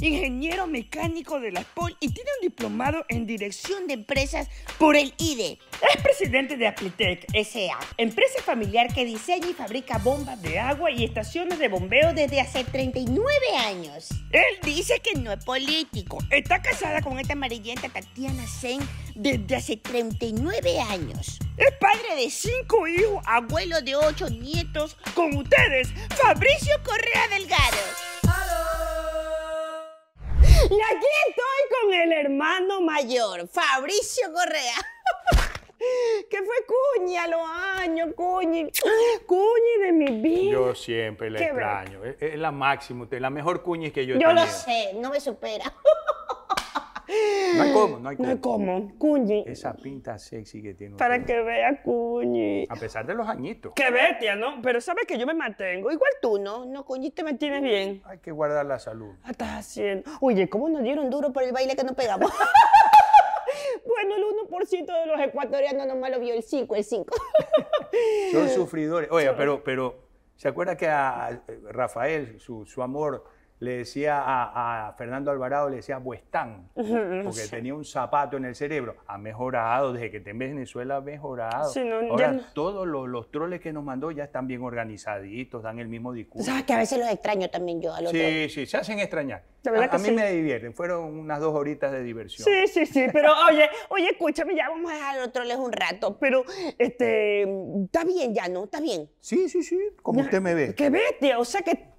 ingeniero mecánico de la SPOL y tiene un diplomado en dirección de empresas por el IDE. Es presidente de Aplitec S.A., empresa familiar que diseña y fabrica bombas de agua y estaciones de bombeo desde hace 39 años. Él dice que no es político. Está casada con esta amarillenta Tatiana Sen desde hace 39 años. Es padre de cinco hijos, abuelo de ocho nietos, con ustedes, Fabricio Correa Delgado. Y aquí estoy con el hermano mayor, Fabricio Correa. que fue a los años, cuñi, cuñi de mi vida. Yo siempre le extraño. Es, la máxima, la mejor cuñi que yo he Yo lo sé, no me supera. No hay no hay cómo. No hay Cuñi. Esa pinta sexy que tiene. Para que vea Cuñi. A pesar de los añitos. Qué bestia, ¿no? Pero sabes que yo me mantengo. Igual tú, ¿no? No, Cuñi, te mantienes bien. Hay que guardar la salud. Ah, estás haciendo. Oye, ¿cómo nos dieron duro por el baile que nos pegamos? bueno, el 1% de los ecuatorianos nomás lo vio el 5, el 5. Son sufridores. Oye, pero, pero, ¿se acuerda que a Rafael, su, su amor le decía a, Fernando Alvarado, le decía Buestán, porque tenía un zapato en el cerebro. Ha mejorado, desde que está en Venezuela ha mejorado. Ahora, todos los, troles que nos mandó ya están bien organizaditos, dan el mismo discurso. Sabes que a veces los extraño también yo a los Sí, sí, se hacen extrañar. A, mí me divierten, fueron unas dos horitas de diversión. Sí, sí, sí, pero oye, oye, escúchame, ya vamos a dejar los troles un rato, pero este, está bien ya, ¿no? Está bien. Sí, sí, sí, como usted me ve. Qué bestia, o sea que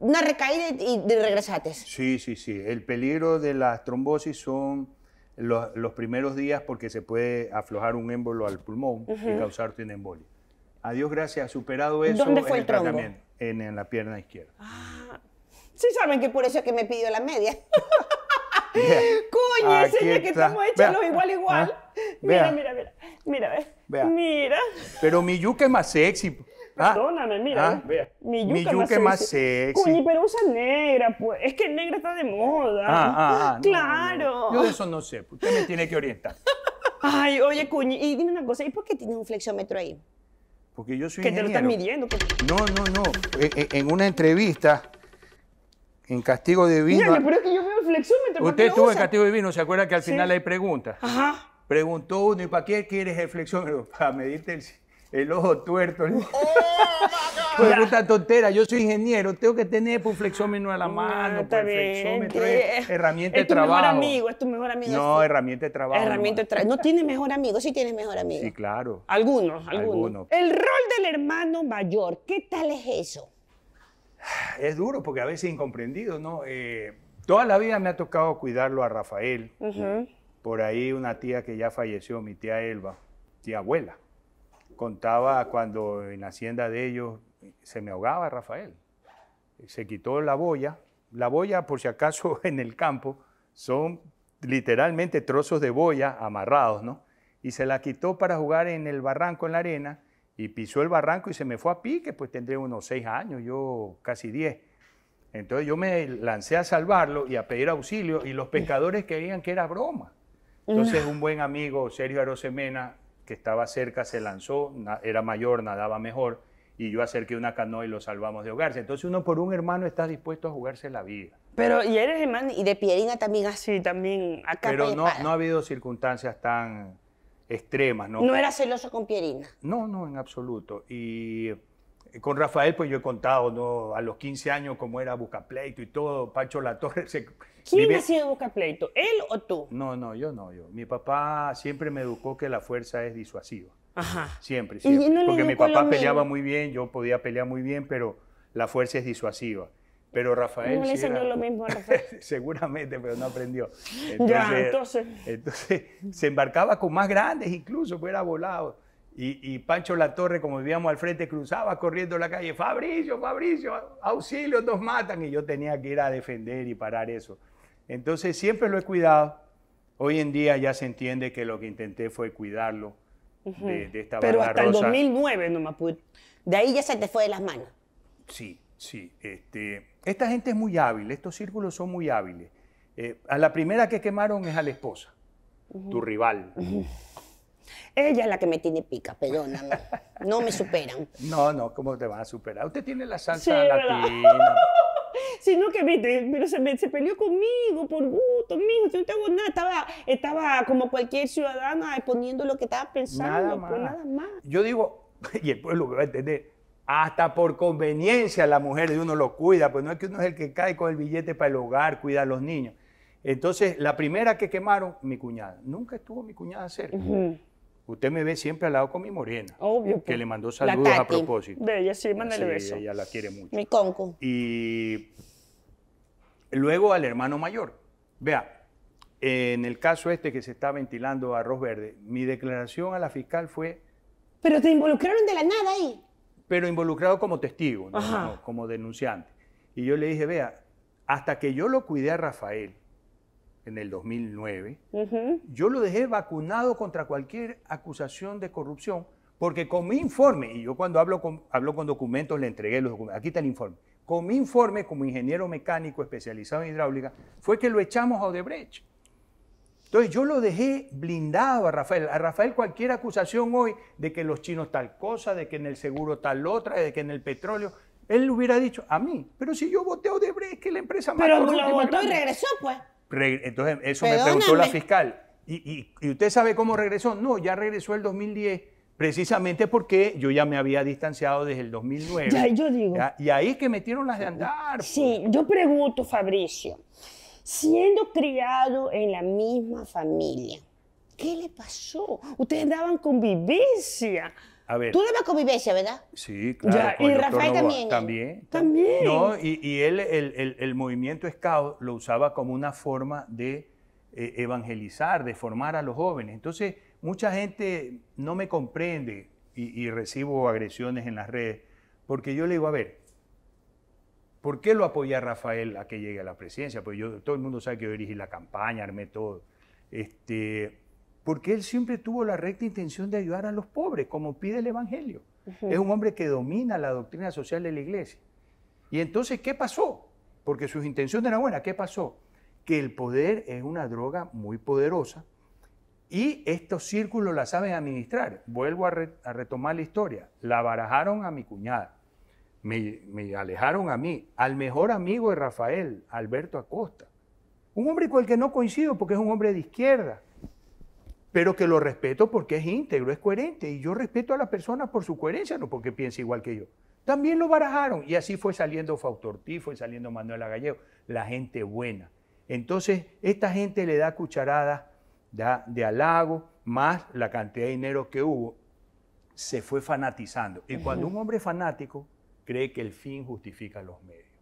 una recaída y regresaste. Sí, sí, sí. El peligro de las trombosis son los, los primeros días porque se puede aflojar un émbolo al pulmón y causarte una embolia. A Dios gracias, ha superado eso. ¿Dónde fue en el, trombo? en, la pierna izquierda. Ah, sí saben que por eso es que me pidió la media. Coño, ese que estamos echando igual, ¿ah? igual. Mira, mira, mira. Mira, mira. Pero mi yuca es más sexy. Ah, Perdóname, mira, ah, mi yuca, mi más, sexy. Cuñi, pero usa negra, pues. Es que negra está de moda. Ah, ah claro. Yo de eso no sé. Pues, usted me tiene que orientar. Ay, oye, cuñi, y dime una cosa, ¿y por qué tienes un flexómetro ahí? Porque yo soy Que te lo estás midiendo. No, no, no. E, e, en, una entrevista, en Castigo Divino... Mira, pero es que yo veo el flexómetro. Usted estuvo en Castigo Divino, ¿se acuerda que al final hay preguntas? Ajá. Preguntó uno, ¿y para qué quieres el flexómetro? Para medirte el el ojo tuerto. El... ¡Oh, pues, tontera, yo soy ingeniero, tengo que tener un flexómetro a la ah, mano. No, flexómetro eh, herramienta de trabajo. Es tu mejor amigo, es tu mejor amigo. No, herramienta de trabajo. Herramienta de trabajo. No tiene mejor amigo, sí tiene mejor amigo. Sí, claro. Algunos, algunos. El rol del hermano mayor, ¿qué tal es eso? Es duro porque a veces incomprendido, ¿no? Eh, toda la vida me ha tocado cuidarlo a Rafael. Por ahí una tía que ya falleció, mi tía Elba, tía abuela contaba cuando en la hacienda de ellos eh, se me ahogaba Rafael. Se quitó la boya. La boya, por si acaso, en el campo son literalmente trozos de boya amarrados, ¿no? Y se la quitó para jugar en el barranco, en la arena, y pisó el barranco y se me fue a pique, pues tendré unos seis años, yo casi diez. Entonces yo me lancé a salvarlo y a pedir auxilio, y los pescadores querían que era broma. Entonces un buen amigo, Sergio Arosemena, que estaba cerca se lanzó, era mayor, nadaba mejor, y yo acerqué una canoa y lo salvamos de ahogarse. Entonces uno por un hermano está dispuesto a jugarse la vida. Pero y eres hermano y de Pierina también así, también acá. Pero no, no ha habido circunstancias tan extremas, ¿no? ¿No era celoso con Pierina? No, no, en absoluto. Y eh, con Rafael, pues yo he contado, ¿no? A los 15 años, cómo era pleito y todo, Pacho La Torre se, ¿Quién ha sido pleito, ¿Él o tú? No, no, yo no. Yo. Mi papá siempre me educó que la fuerza es disuasiva. Ajá. Siempre, siempre. Porque mi papá peleaba muy bien, yo podía pelear muy bien, pero la fuerza es disuasiva. Pero Rafael. No le enseñó lo mismo a Rafael. Seguramente, pero no aprendió. Entonces, ya, entonces. Entonces, se embarcaba con más grandes incluso, fuera pues volado. Y, Pancho La Torre, como vivíamos al frente, cruzaba corriendo la calle, Fabricio, Fabricio, auxilio, nos matan. Y yo tenía que ir a defender y parar eso. Entonces siempre lo he cuidado. Hoy en día ya se entiende que lo que intenté fue cuidarlo de, de, esta Pero hasta el 2009 no me pude. De ahí ya se te fue de las manos. Sí, sí. Este, esta gente es muy hábil, estos círculos son muy hábiles. Eh, a la primera que quemaron es a la esposa, tu rival. Ella es la que me tiene pica, perdóname. No me superan. No, no, ¿cómo te van a superar? Usted tiene la salsa latina. sino que viste, pero se, peleó conmigo por gusto, mijo, yo no tengo nada, estaba, estaba como cualquier ciudadana exponiendo lo que estaba pensando, nada pues, más. nada más. Yo digo, y el pueblo va a entender, hasta por conveniencia la mujer de uno lo cuida, pues no es que uno es el que cae con el billete para el hogar, cuida a los niños. Entonces, la primera que quemaron, mi cuñada. Nunca estuvo mi cuñada cerca. Usted me ve siempre al lado con mi morena. Obvio. Que pues. le mandó saludos a propósito. De sí, mándale sí, Ella la quiere mucho. Mi conco. Y luego al hermano mayor. Vea, en el caso este que se está ventilando arroz verde, mi declaración a la fiscal fue. Pero te involucraron de la nada ahí. Pero involucrado como testigo, como denunciante. Y yo le dije, vea, hasta que yo lo cuidé a Rafael, en el 2009, yo lo dejé vacunado contra cualquier acusación de corrupción, porque con mi informe, y yo cuando hablo con, hablo con documentos le entregué los documentos, aquí está el informe, con mi informe como ingeniero mecánico especializado en hidráulica, fue que lo echamos a Odebrecht. Entonces yo lo dejé blindado a Rafael. A Rafael cualquier acusación hoy de que los chinos tal cosa, de que en el seguro tal otra, de que en el petróleo, él le hubiera dicho a mí. Pero si yo voté a Odebrecht, que la empresa más... Pero lo votó y regresó, pues. Entonces, eso me preguntó la fiscal. ¿Y, usted sabe cómo regresó? No, ya regresó el 2010, precisamente porque yo ya me había distanciado desde el 2009. Ya, yo digo. Y ahí es que metieron las de andar. Pues. Sí, yo pregunto, Fabricio, siendo criado en la misma familia, ¿qué le pasó? Ustedes daban convivencia. Tú ver. vas la convivencia, ¿verdad? Sí, claro. y Rafael ¿eh? también. También. y, él, el, movimiento Scout lo usaba como una forma de eh, evangelizar, de formar a los jóvenes. Entonces, mucha gente no me comprende y, recibo agresiones en las redes, porque yo le digo, a ver, ¿por qué lo apoya Rafael a que llegue a la presidencia? Porque yo, todo el mundo sabe que yo dirigí la campaña, armé todo. Este, porque él siempre tuvo la recta intención de ayudar a los pobres, como pide el Evangelio. Es un hombre que domina la doctrina social de la iglesia. Y entonces, ¿qué pasó? Porque sus intenciones eran buenas. ¿Qué pasó? Que el poder es una droga muy poderosa y estos círculos la saben administrar. Vuelvo a, retomar la historia. La barajaron a mi cuñada, me, me alejaron a mí, al mejor amigo de Rafael, Alberto Acosta. Un hombre con el que no coincido porque es un hombre de izquierda, pero que lo respeto porque es íntegro, es coherente, y yo respeto a las personas por su coherencia, no porque piense igual que yo. También lo barajaron, y así fue saliendo Fausto fue saliendo Manuela Gallego, la gente buena. Entonces, esta gente le da cucharadas de, de halago, más la cantidad de dinero que hubo, se fue fanatizando. Y cuando un hombre fanático cree que el fin justifica los medios.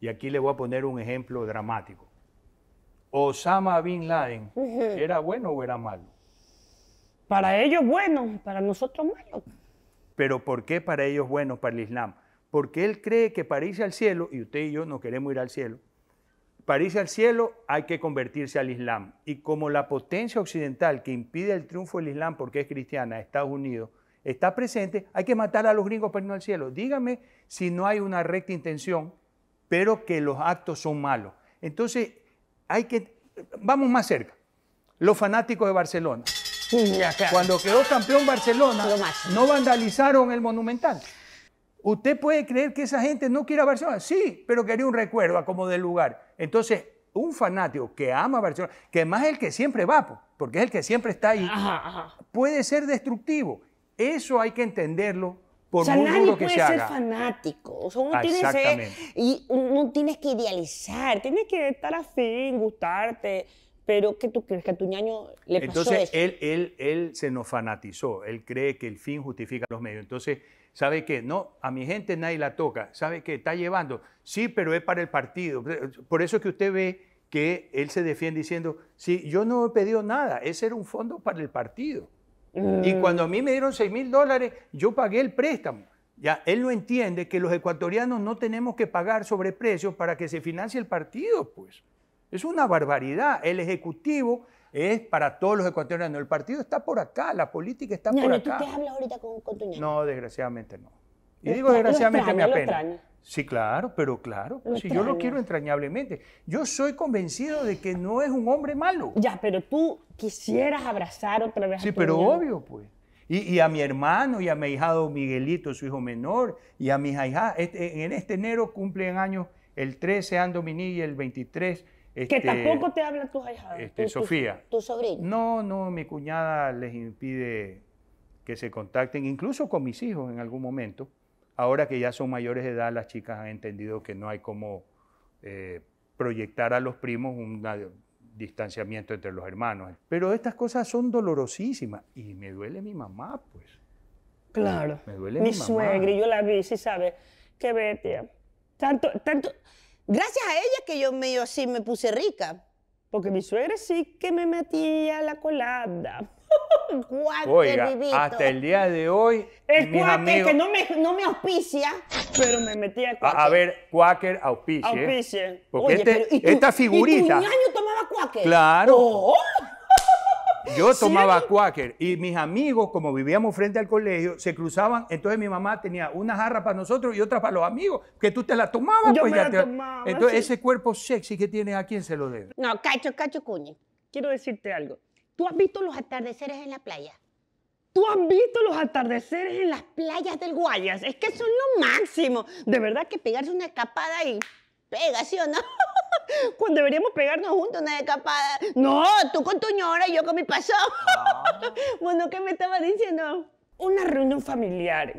Y aquí le voy a poner un ejemplo dramático. Osama Bin Laden, ¿era bueno o era malo? Para ellos bueno, para nosotros malo. Pero ¿por qué para ellos bueno, para el Islam? Porque él cree que para irse al cielo, y usted y yo no queremos ir al cielo, para irse al cielo hay que convertirse al Islam. Y como la potencia occidental que impide el triunfo del Islam porque es cristiana, Estados Unidos, está presente, hay que matar a los gringos para irnos al cielo. Dígame si no hay una recta intención, pero que los actos son malos. Entonces, hay que, vamos más cerca. Los fanáticos de Barcelona cuando quedó campeón Barcelona, no vandalizaron el Monumental. Usted puede creer que esa gente no quiere Barcelona, sí, pero quería un recuerdo ah, como del lugar. Entonces, un fanático que ama Barcelona, que más es el que siempre va, porque es el que siempre está ahí, puede ser destructivo. Eso hay que entenderlo por o sea, muy nadie puede se ser haga. fanático. O tienes, que, y no tienes que idealizar, tienes que estar afín, gustarte pero ¿qué tú crees que a tu ñaño le pasó Entonces, Él, él, él se nos fanatizó, él cree que el fin justifica los medios. Entonces, ¿sabe qué? No, a mi gente nadie la toca, ¿sabe qué? Está llevando, sí, pero es para el partido. Por eso que usted ve que él se defiende diciendo, sí, yo no he pedido nada, ese era un fondo para el partido. Y mm. cuando a mí me dieron 6 mil dólares, yo pagué el préstamo. Ya, él no entiende que los ecuatorianos no tenemos que pagar sobreprecios para que se financie el partido, pues. Es una barbaridad. El Ejecutivo es para todos los ecuatorianos. El partido está por acá, la política está por no, acá. ¿Tú te hablas ahorita con, con tu No, desgraciadamente no. Y digo desgraciadamente me apena. Sí, claro, pero claro. si yo lo quiero entrañablemente. Yo soy convencido de que no es un hombre malo. Ya, pero tú quisieras abrazar otra vez sí, a Sí, pero obvio, pues. Y, a mi hermano y a mi hijado Miguelito, su hijo menor, y a mis hijas. Este, en este enero cumplen años el 13, Ando y el 23 que este, tampoco te habla tus hija. Este, Sofía. Tu, sobrina No, no, mi cuñada les impide que se contacten, incluso con mis hijos en algún momento. Ahora que ya son mayores de edad, las chicas han entendido que no hay como eh, proyectar a los primos un ah, distanciamiento entre los hermanos. Pero estas cosas son dolorosísimas y me duele mi mamá, pues. Claro. Me duele mi, mi suegra, yo la vi, si sabe, que vete. Tanto, tanto, Gracias a ella que yo medio así me puse rica. Porque mi suegra sí que me metía la colada. Cuáquer, Oiga, hasta el día de hoy. Es cuáquer, que no me, no me auspicia, pero me metía cuáquer. A, ver, cuáquer auspicia. Auspicia. Porque este ¿y esta figurita. ¿y un año tomaba cuáquer? Claro. ¡Oh! Yo tomaba Quaker y mis amigos, como vivíamos frente al colegio, se cruzaban. Entonces mi mamá tenía una jarra para nosotros y otra para los amigos, que tú te la tomabas. Pues tomaba, entonces ese cuerpo sexy que tienes, ¿a quién se lo debe? No, Cacho, Cacho Cuñi, quiero decirte algo. ¿Tú has visto los atardeceres en la playa? ¿Tú has visto los atardeceres en las playas del Guayas? Es que son lo máximo. De verdad que pegarse una escapada y pega, ¿sí o no? Cuando deberíamos pegarnos juntos una escapada. No, tú con tu ñora y yo con mi paso. Ah. bueno, ¿qué me estaba diciendo? Una reunión familiar.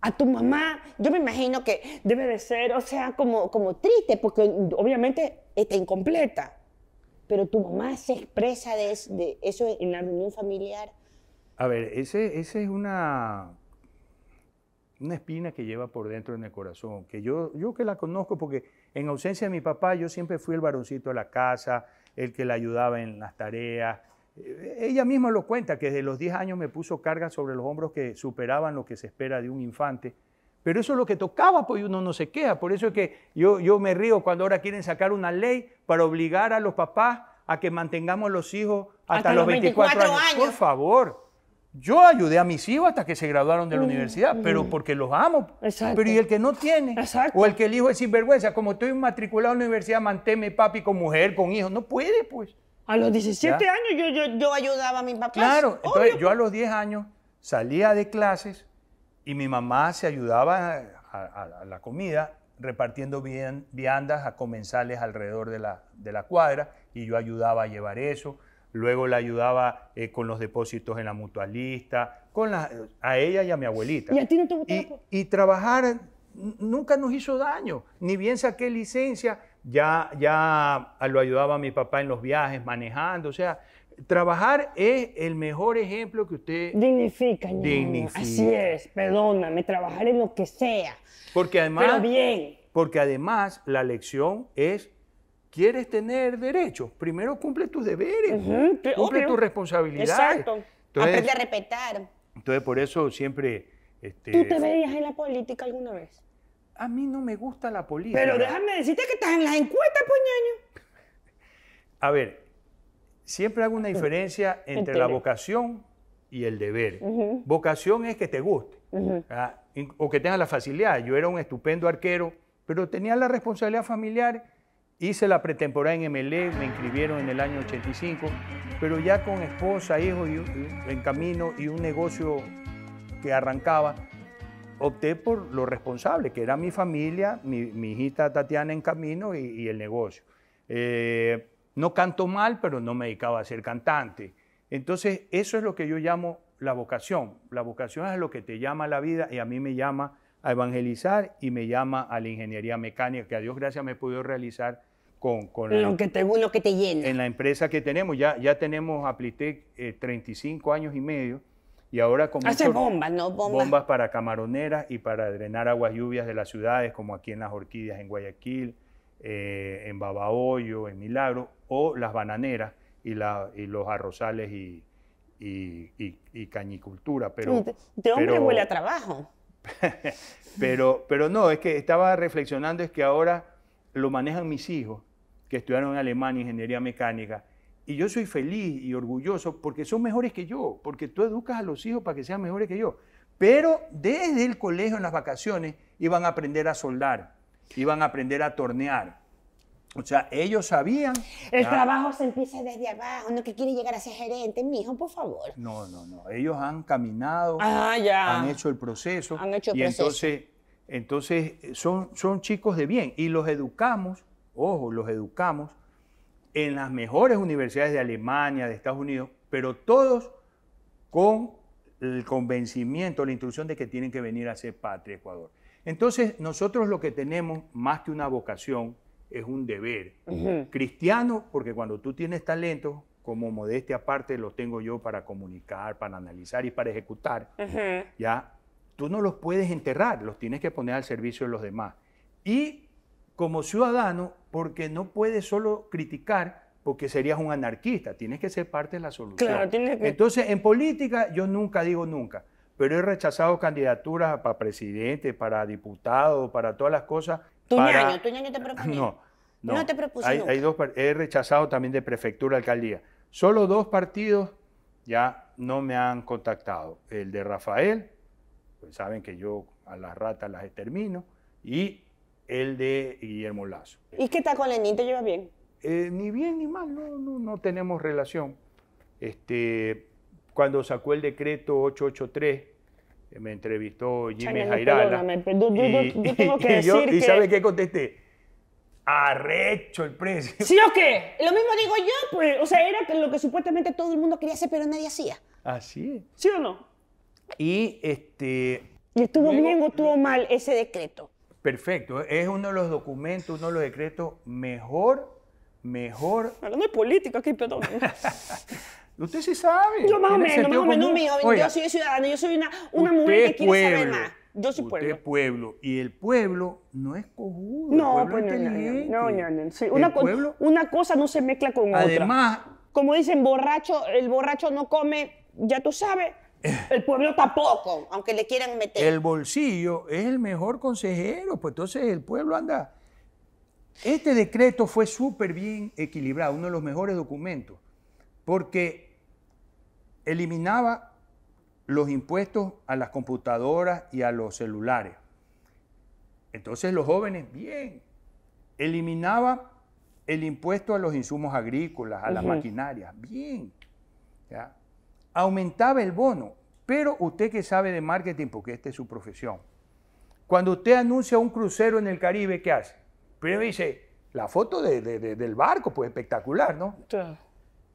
A tu mamá, yo me imagino que debe de ser, o sea, como, como triste, porque obviamente está incompleta. Pero tu mamá se expresa de, eso en la reunión familiar. A ver, esa ese es una, una espina que lleva por dentro en el corazón, que yo, yo que la conozco porque en ausencia de mi papá, yo siempre fui el varoncito de la casa, el que la ayudaba en las tareas. Eh, ella misma lo cuenta, que desde los 10 años me puso cargas sobre los hombros que superaban lo que se espera de un infante. Pero eso es lo que tocaba, pues uno no se queja. Por eso es que yo, yo me río cuando ahora quieren sacar una ley para obligar a los papás a que mantengamos los hijos hasta, los 24, años. Por favor, yo ayudé a mis hijos hasta que se graduaron de la mm, universidad, pero mm. porque los amo. Exacto. Pero y el que no tiene, o el que el hijo es sinvergüenza, como estoy matriculado en la universidad, manténme papi con mujer, con hijos, no puede pues. A los 17 años yo, yo, yo, ayudaba a mi papás. Claro, entonces yo a pues. los 10 años salía de clases y mi mamá se ayudaba a, la comida repartiendo viandas a comensales alrededor de la, de la cuadra y yo ayudaba a llevar eso luego la ayudaba eh, con los depósitos en la mutualista, con la, a ella y a mi abuelita. ¿Y a ti no te gustaba? Y, trabajar nunca nos hizo daño, ni bien saqué licencia, ya, ya lo ayudaba mi papá en los viajes, manejando, o sea, trabajar es el mejor ejemplo que usted... Dignifica, dignifica. así es, perdóname, trabajar en lo que sea. Porque además... Pero bien. Porque además la lección es quieres tener derechos, primero cumple tus deberes, cumple tus responsabilidades. Exacto. Entonces, Aprende a respetar. Entonces, por eso siempre... Este, ¿Tú te veías en la política alguna vez? A mí no me gusta la política. Pero déjame decirte que estás en las encuestas, puñaño. A ver, siempre hago una diferencia entre la vocación y el deber. Vocación es que te guste o que tengas la facilidad. Yo era un estupendo arquero, pero tenía la responsabilidad familiar Hice la pretemporada en MLE, me inscribieron en el año 85, pero ya con esposa, hijo en camino y un negocio que arrancaba, opté por lo responsable, que era mi familia, mi, hijita Tatiana en camino y, el negocio. Eh, no canto mal, pero no me dedicaba a ser cantante. Entonces, eso es lo que yo llamo la vocación. La vocación es lo que te llama a la vida y a mí me llama a evangelizar y me llama a la ingeniería mecánica, que a Dios gracias me he podido realizar con, lo, que te, lo En la empresa que tenemos, ya, ya tenemos Aplitec 35 eh, años y medio y ahora como Hace bombas, ¿no? Bombas. bombas. para camaroneras y para drenar aguas lluvias de las ciudades, como aquí en Las Orquídeas, en Guayaquil, eh, en Babahoyo, en Milagro, o las bananeras y, la, los arrozales y, cañicultura. Pero, de, hombre huele a trabajo. pero, pero no, es que estaba reflexionando, es que ahora lo manejan mis hijos que estudiaron en Alemania ingeniería mecánica. Y yo soy feliz y orgulloso porque son mejores que yo, porque tú educas a los hijos para que sean mejores que yo. Pero desde el colegio en las vacaciones iban a aprender a soldar, iban a aprender a tornear. O sea, ellos sabían. El trabajo se empieza desde abajo, no que quiere llegar a ser gerente, mi hijo, por favor. No, no, no. Ellos han caminado, ah, han hecho el proceso. Han hecho el proceso. entonces, entonces son, son chicos de bien. Y los educamos ojo, los educamos en las mejores universidades de Alemania, de Estados Unidos, pero todos con el convencimiento, la instrucción de que tienen que venir a ser patria Ecuador. Entonces, nosotros lo que tenemos, más que una vocación, es un deber. Cristiano, porque cuando tú tienes talento, como modestia aparte, lo tengo yo para comunicar, para analizar y para ejecutar, ya, tú no los puedes enterrar, los tienes que poner al servicio de los demás. Y como ciudadano, porque no puedes solo criticar porque serías un anarquista, tienes que ser parte de la solución. Entonces, en política yo nunca digo nunca, pero he rechazado candidaturas para presidente, para diputado, para todas las cosas. ¿Tu para... ¿Tu año te proponía? No, no, te propuse hay, dos, he rechazado también de prefectura, alcaldía. Solo dos partidos ya no me han contactado. El de Rafael, pues saben que yo a las ratas las extermino, y el de Guillermo Lazo. ¿Y qué tal con Lenín? ¿Te lleva bien? Eh, ni bien ni mal, no, tenemos relación. Este, cuando sacó el decreto 883, eh, me entrevistó Jimmy yo que decir sabe qué contesté? arrecho el precio. ¿Sí o qué? Lo mismo digo yo, pues. O sea, era lo que supuestamente todo el mundo quería hacer, pero nadie hacía. Así ¿Sí o no? Y este. ¿Y estuvo bien o estuvo mal ese decreto? Perfecto, es uno de los documentos, uno de los decretos mejor, mejor. no hay política, aquí, perdón. usted sí sabe. Yo más o menos, mío. yo soy ciudadana, yo soy una, mujer que pueblo, quiere saber más. Yo soy usted pueblo. pueblo. Y el pueblo no es cojudo. No, pues no, no, no, no, Sí, una, una, cosa no se mezcla con otra. Además, como dicen, borracho, el borracho no come, ya tú sabes. El pueblo tampoco, aunque le quieran meter. El bolsillo es el mejor consejero, pues entonces el pueblo anda. Este decreto fue súper bien equilibrado, uno de los mejores documentos, porque eliminaba los impuestos a las computadoras y a los celulares. Entonces los jóvenes, bien, eliminaba el impuesto a los insumos agrícolas, a las maquinarias, bien. ¿ya? aumentaba el bono. Pero usted que sabe de marketing, porque esta es su profesión, cuando usted anuncia un crucero en el Caribe, ¿qué hace? Primero dice, la foto del barco, pues espectacular, ¿no?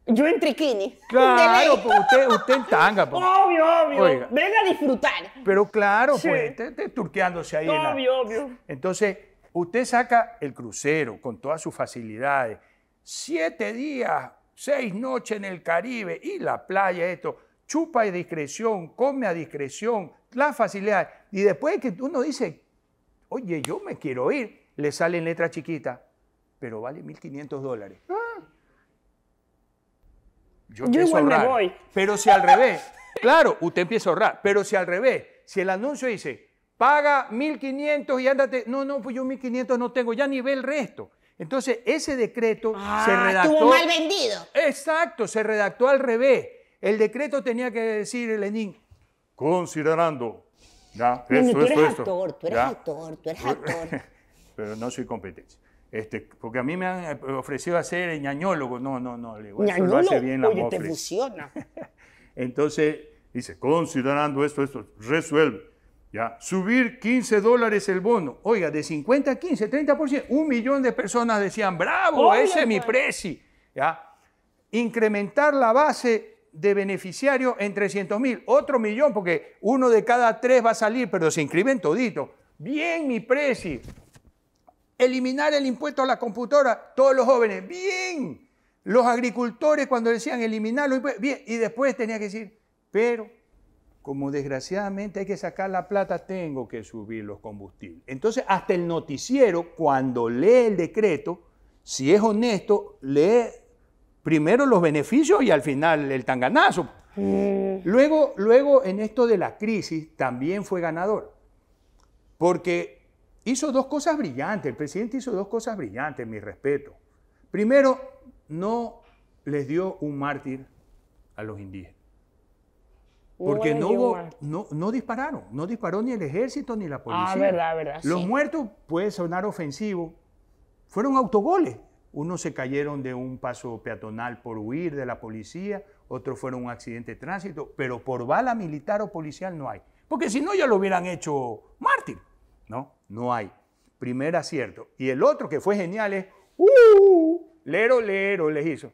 Yo en triquini. Claro, usted, en tanga. Pues. Obvio, obvio. Venga a disfrutar. Pero claro, pues, usted, turqueándose ahí. Obvio, obvio. Entonces, usted saca el crucero con todas sus facilidades. Siete días seis noches en el Caribe y la playa, esto, chupa a discreción, come a discreción, la facilidad. Y después que uno dice, oye, yo me quiero ir, le sale en letra chiquita, pero vale 1.500 dólares. Ah. Yo, empiezo a ahorrar, Pero si al revés, claro, usted empieza a ahorrar, pero si al revés, si el anuncio dice, paga 1.500 y ándate, no, no, pues yo 1.500 no tengo, ya ni ve el resto. Entonces, ese decreto se ah, redactó. Estuvo mal vendido. Exacto, se redactó al revés. El decreto tenía que decir Lenin, considerando. tú, eres actor, tú eres actor, tú eres actor. Pero no soy competencia. Este, porque a mí me han eh, ofrecido hacer ñañólogo. No, no, no. Le hace bien la te funciona. Entonces, dice, considerando esto, esto, resuelve Subir 15 dólares el bono. Oiga, de 50 a 15, 30%. Un millón de personas decían, bravo, ese es mi pues. precio. Incrementar la base de beneficiarios en 300 mil. Otro millón, porque uno de cada tres va a salir, pero se inscriben todito. Bien, mi precio. Eliminar el impuesto a la computadora, todos los jóvenes. Bien. Los agricultores cuando decían eliminarlo, Bien. Y después tenía que decir, pero como desgraciadamente hay que sacar la plata, tengo que subir los combustibles. Entonces, hasta el noticiero, cuando lee el decreto, si es honesto, lee primero los beneficios y al final el tanganazo. Mm. Luego, luego, en esto de la crisis, también fue ganador, porque hizo dos cosas brillantes, el presidente hizo dos cosas brillantes, mi respeto. Primero, no les dio un mártir a los indígenas. Porque no, dispararon, no disparó ni el ejército ni la ah, policía. Los muertos puede sonar ofensivo, fueron autogoles. Unos se cayeron de un paso peatonal por huir de la policía, otros fueron un accidente de tránsito, pero por bala militar o policial no hay. Porque si no, ya lo hubieran hecho mártir. No, no hay. Primer acierto. Y el otro que fue genial es, uh, lero, lero, les hizo.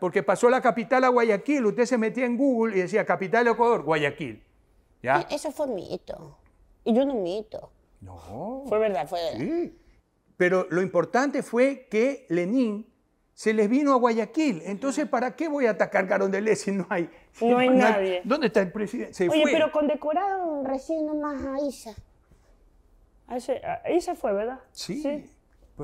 Porque pasó la capital a Guayaquil, usted se metía en Google y decía capital de Ecuador, Guayaquil. ¿ya? Eso fue mito. Y yo no mito. No. Fue verdad, fue verdad. Pero lo importante fue que Lenin se les vino a Guayaquil. Entonces, ¿para qué voy a atacar Carondelet si no hay, si no, hay nadie? ¿Dónde está el presidente? Oye, pero condecoraron recién nomás a Isa. Isa fue, ¿verdad? ¿Sí?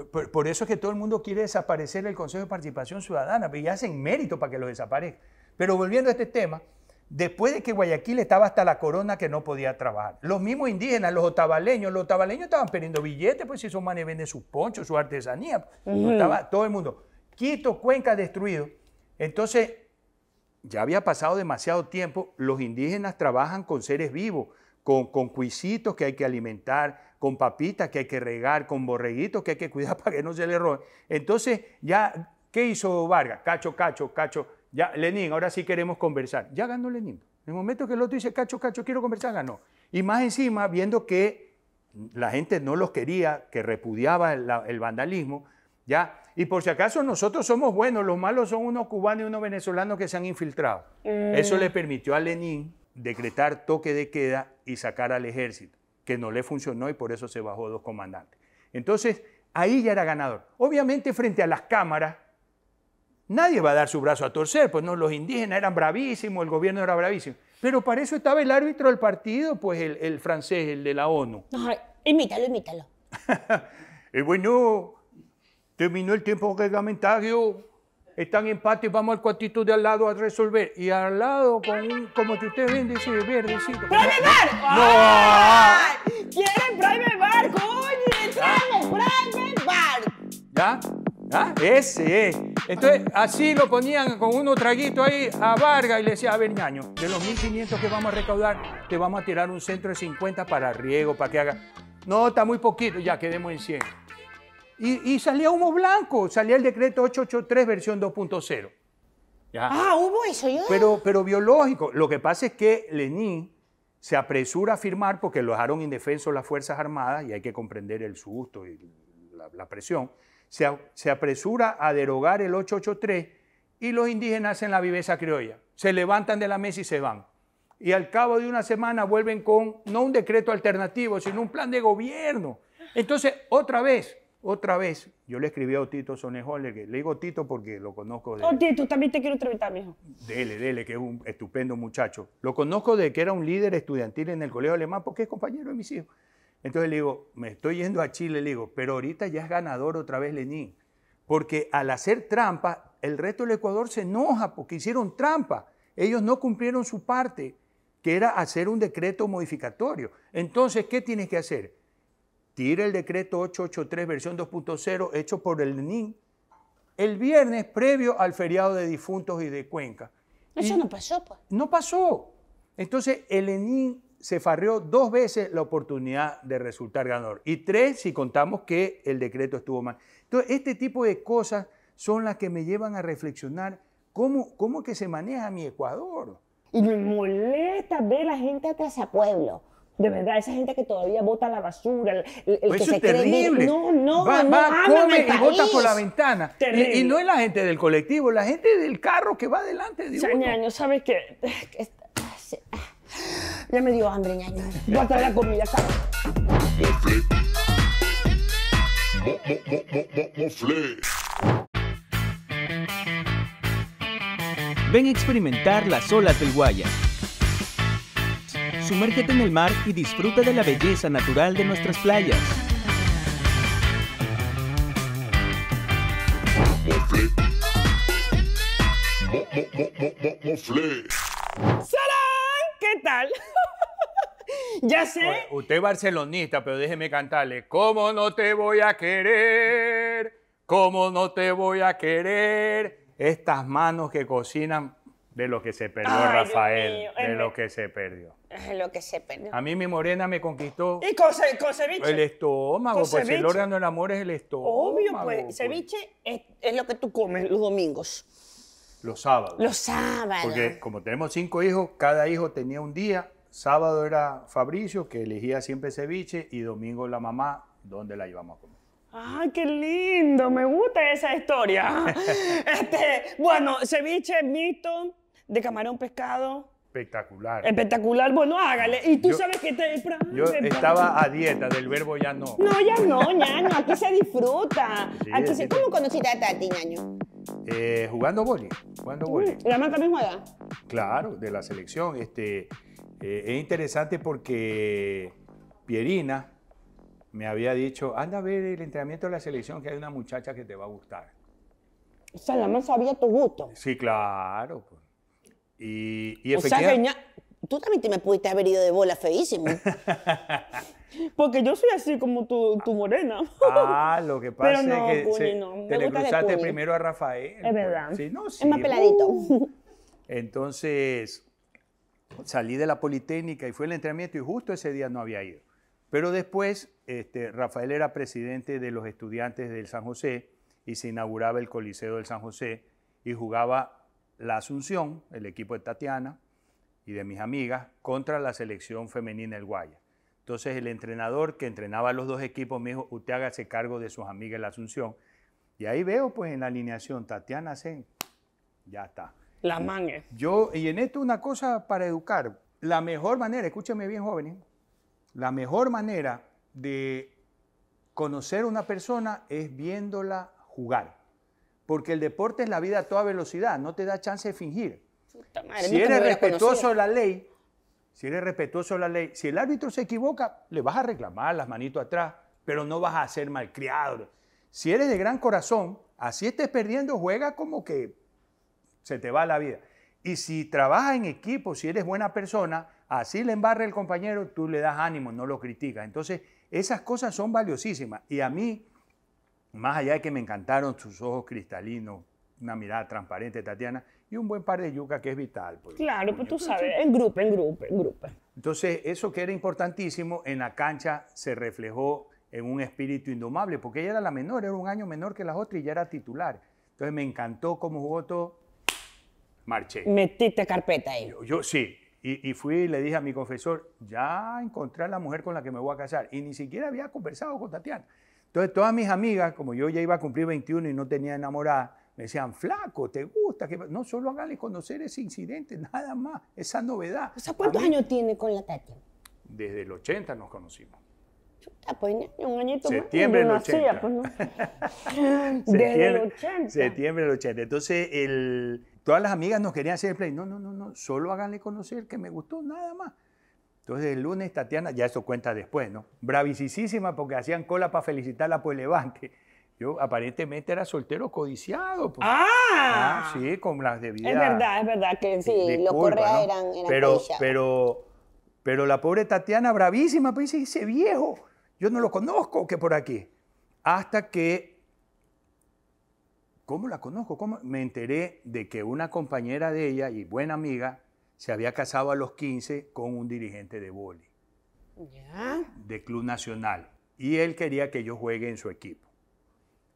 Por, eso es que todo el mundo quiere desaparecer el Consejo de Participación Ciudadana, y ya hacen mérito para que lo desaparezca. Pero volviendo a este tema, después de que Guayaquil estaba hasta la corona que no podía trabajar, los mismos indígenas, los otavaleños, los otavaleños estaban perdiendo billetes, pues si esos manes venden sus ponchos, su artesanía, pues, todo el mundo. Quito, Cuenca destruido. Entonces, ya había pasado demasiado tiempo, los indígenas trabajan con seres vivos, con, con cuisitos que hay que alimentar, con papitas que hay que regar, con borreguitos que hay que cuidar para que no se le roben. Entonces, ya, ¿qué hizo Vargas? Cacho, cacho, cacho. Ya, Lenín, ahora sí queremos conversar. Ya ganó Lenín. En el momento que el otro dice, cacho, cacho, quiero conversar, ganó. Y más encima, viendo que la gente no los quería, que repudiaba el, vandalismo, ¿ya? Y por si acaso nosotros somos buenos, los malos son unos cubanos y unos venezolanos que se han infiltrado. Eso mm. le permitió a Lenín decretar toque de queda y sacar al ejército que no le funcionó y por eso se bajó dos comandantes. Entonces, ahí ya era ganador. Obviamente, frente a las cámaras, nadie va a dar su brazo a torcer, pues no, los indígenas eran bravísimos, el gobierno era bravísimo. Pero para eso estaba el árbitro del partido, pues el, francés, el de la ONU. No, imítalo, imítalo. y eh, bueno, terminó el tiempo reglamentario están en patio y vamos al cuartito de al lado a resolver. Y al lado, con como que ustedes ven, dice, verdecito. Prime Bar! ¡No! ¡Quieren ¡Prime Bar, coño! ¡Trame Primer Bar! ¿Ya? ¿Ah? Ese es. Entonces, así lo ponían con unos traguito ahí a Varga y le decía, a ver, ñaño, de los 1.500 que vamos a recaudar, te vamos a tirar un centro de 50 para riego, para que haga... No, está muy poquito, ya quedemos en 100 y, salía humo blanco, salía el decreto 883 versión 2.0. Ah, hubo eso, Pero, pero biológico. Lo que pasa es que Lenin se apresura a firmar porque lo dejaron indefenso las Fuerzas Armadas, y hay que comprender el susto y la, presión. Se, se, apresura a derogar el 883 y los indígenas hacen la viveza criolla. Se levantan de la mesa y se van. Y al cabo de una semana vuelven con no un decreto alternativo, sino un plan de gobierno. Entonces, otra vez, otra vez, yo le escribí a Otito Sonejo, le, digo Tito porque lo conozco de... Otito, oh, también te quiero entrevistar, mijo. Dele, dele, que es un estupendo muchacho. Lo conozco de que era un líder estudiantil en el colegio alemán porque es compañero de mis hijos. Entonces le digo, me estoy yendo a Chile, le digo, pero ahorita ya es ganador otra vez Lenin. Porque al hacer trampa, el resto del Ecuador se enoja porque hicieron trampa. Ellos no cumplieron su parte, que era hacer un decreto modificatorio. Entonces, ¿qué tienes que hacer? tira el decreto 883 versión 2.0 hecho por el NIN el viernes previo al feriado de difuntos y de Cuenca. Eso no pasó, pues. No pasó. Entonces, el ENIN se farreó dos veces la oportunidad de resultar ganador. Y tres, si contamos que el decreto estuvo mal. Entonces, este tipo de cosas son las que me llevan a reflexionar cómo, cómo que se maneja mi Ecuador. Y me molesta ver la gente atrás a pueblo. De verdad, esa gente que todavía bota la basura, el, el pues que se es terrible. no, no, va, no va, come y vota por la ventana. Y, y, no es la gente del colectivo, la gente del carro que va adelante. De o sea, Ñaño, ¿sabes qué? Ah, ya me dio hambre, ñaño. Voy a traer la comida, Ven a experimentar las olas del Guaya. Sumérgete en el mar y disfruta de la belleza natural de nuestras playas. ¡Sarán! ¿Qué tal? ya sé. usted es barcelonista, pero déjeme cantarle. ¿Cómo no te voy a querer? ¿Cómo no te voy a querer? Estas manos que cocinan de lo que se perdió Rafael, de lo que se perdió. Lo que se perdió. A mí mi morena me conquistó. ¿Y con, ceviche? El estómago, pues el órgano del amor es el estómago. Obvio, pues, pues. ceviche es, lo que tú comes los domingos. Los sábados. Los sábados. Porque como tenemos cinco hijos, cada hijo tenía un día. Sábado era Fabricio, que elegía siempre ceviche, y domingo la mamá, donde la llevamos a comer. ¡Ay, qué lindo! Me gusta esa historia. este, bueno, ceviche, mito de camarón pescado. Espectacular. Espectacular, bueno, hágale. Y tú sabes que te... Yo estaba a dieta del verbo ya no. No, ya no, ya Aquí se disfruta. se... ¿Cómo conociste a Tati, ñaño? Eh, jugando cuando jugando mm, ¿La marca misma edad? Claro, de la selección. Este, eh, es interesante porque Pierina me había dicho, anda a ver el entrenamiento de la selección que hay una muchacha que te va a gustar. O sea, la más sabía tu gusto. Sí, claro. Pues. Y, efectivamente... O sea, tú también te me pudiste haber ido de bola feísimo. Porque yo soy así como tu, tu morena. Ah, lo que pasa es que te le cruzaste primero a Rafael. Es pues, verdad. Es más peladito. Uh. Entonces, salí de la Politécnica y fue el entrenamiento y justo ese día no había ido. Pero después, este, Rafael era presidente de los estudiantes del San José y se inauguraba el Coliseo del San José y jugaba la Asunción, el equipo de Tatiana y de mis amigas, contra la selección femenina del Guaya. Entonces el entrenador que entrenaba a los dos equipos me dijo, usted hágase cargo de sus amigas la Asunción. Y ahí veo pues en la alineación, Tatiana Zen, ya está. Las mangas. Yo, y en esto una cosa para educar, la mejor manera, escúcheme bien jóvenes, la mejor manera de conocer a una persona es viéndola jugar porque el deporte es la vida a toda velocidad, no te da chance de fingir. si eres respetuoso de la ley, si eres respetuoso de la ley, si el árbitro se equivoca, le vas a reclamar las manitos atrás, pero no vas a ser malcriado. Si eres de gran corazón, así estés perdiendo, juega como que se te va la vida. Y si trabajas en equipo, si eres buena persona, así le embarra el compañero, tú le das ánimo, no lo criticas. Entonces, esas cosas son valiosísimas. Y a mí, más allá de que me encantaron sus ojos cristalinos, una mirada transparente, Tatiana, y un buen par de yuca que es vital. Pues, claro, pues tú sabes, en grupo, en grupo, en grupo. Entonces, eso que era importantísimo, en la cancha se reflejó en un espíritu indomable, porque ella era la menor, era un año menor que las otras y ya era titular. Entonces me encantó cómo jugó todo, marché. Metiste carpeta ahí. Yo, sí, y, y, fui y le dije a mi confesor, ya encontré a la mujer con la que me voy a casar, y ni siquiera había conversado con Tatiana. Entonces todas mis amigas, como yo ya iba a cumplir 21 y no tenía enamorada, me decían, flaco, ¿te gusta? No, solo háganle conocer ese incidente, nada más, esa novedad. ¿cuántos años tiene con la Tati? Desde el 80 nos conocimos. Chuta, pues un añito Septiembre del 80. Pues, Desde el 80. Septiembre del 80. Entonces, todas las amigas nos querían hacer el play. No, no, no, no, solo háganle conocer que me gustó, nada más. Entonces el lunes Tatiana, ya eso cuenta después, ¿no? Bravisísima porque hacían cola para felicitarla por el Levante. Yo aparentemente era soltero codiciado. Pues. Ah. ¡Ah! Sí, con las vida. Es verdad, es verdad que sí, los eran, pero, pero, pero la pobre Tatiana, bravísima, pues dice: ese viejo, yo no lo conozco, que por aquí. Hasta que. ¿Cómo la conozco? ¿Cómo? Me enteré de que una compañera de ella y buena amiga, se había casado a los 15 con un dirigente de vóley, de Club Nacional, y él quería que yo juegue en su equipo.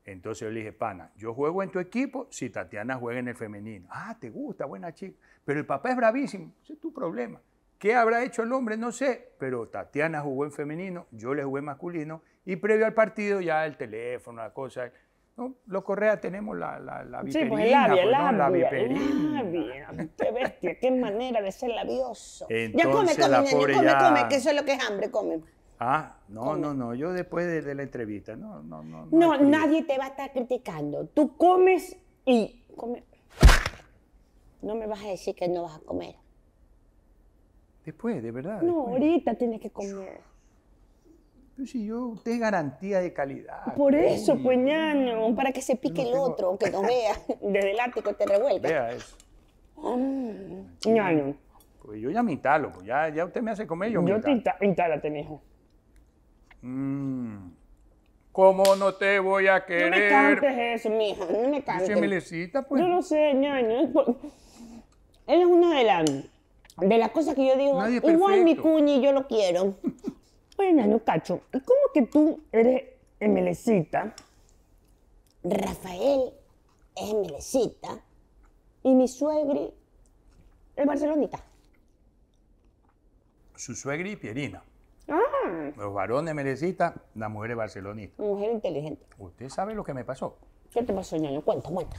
Entonces yo le dije, pana, yo juego en tu equipo si Tatiana juega en el femenino. Ah, te gusta, buena chica. Pero el papá es bravísimo, ese es tu problema. ¿Qué habrá hecho el hombre? No sé, pero Tatiana jugó en femenino, yo le jugué masculino, y previo al partido ya el teléfono, la cosa, ¿no? Los Correa tenemos la, la, la pues, viperina, sí, pues el ¿no? la viperina. Qué bestia, qué manera de ser labioso. ya come, come, come, que eso es lo que es hambre, come. Ah, no, no, no, yo después de, la entrevista, no, no, no. No, nadie te va a estar criticando. Tú comes y come. No me vas a decir que no vas a comer. Después, de verdad. No, ahorita tienes que comer. Pero si yo, usted es garantía de calidad. Por eso, pues, ñaño, para que se pique el otro, que no vea, desde el ático te revuelva. Vea eso. Mm, ñaño. Pues yo ya me instalo, pues ya, ya usted me hace comer, yo, yo me instalo. Yo te instálate, mijo. Mmm. ¿Cómo no te voy a querer? No me cantes eso, mija, no me cantes. Se me cita, pues. Yo no sé, ñaño. Él es una de las de las cosas que yo digo, igual mi cuñi yo lo quiero. cacho, cómo que tú eres emelecita? Rafael es emelecita y mi suegri es barcelonita. Su suegri Pierina. Ah. Los varones Melecita, la mujer es Mujer inteligente. ¿Usted sabe lo que me pasó? ¿Qué te pasó, Ñaño? Cuenta, cuenta.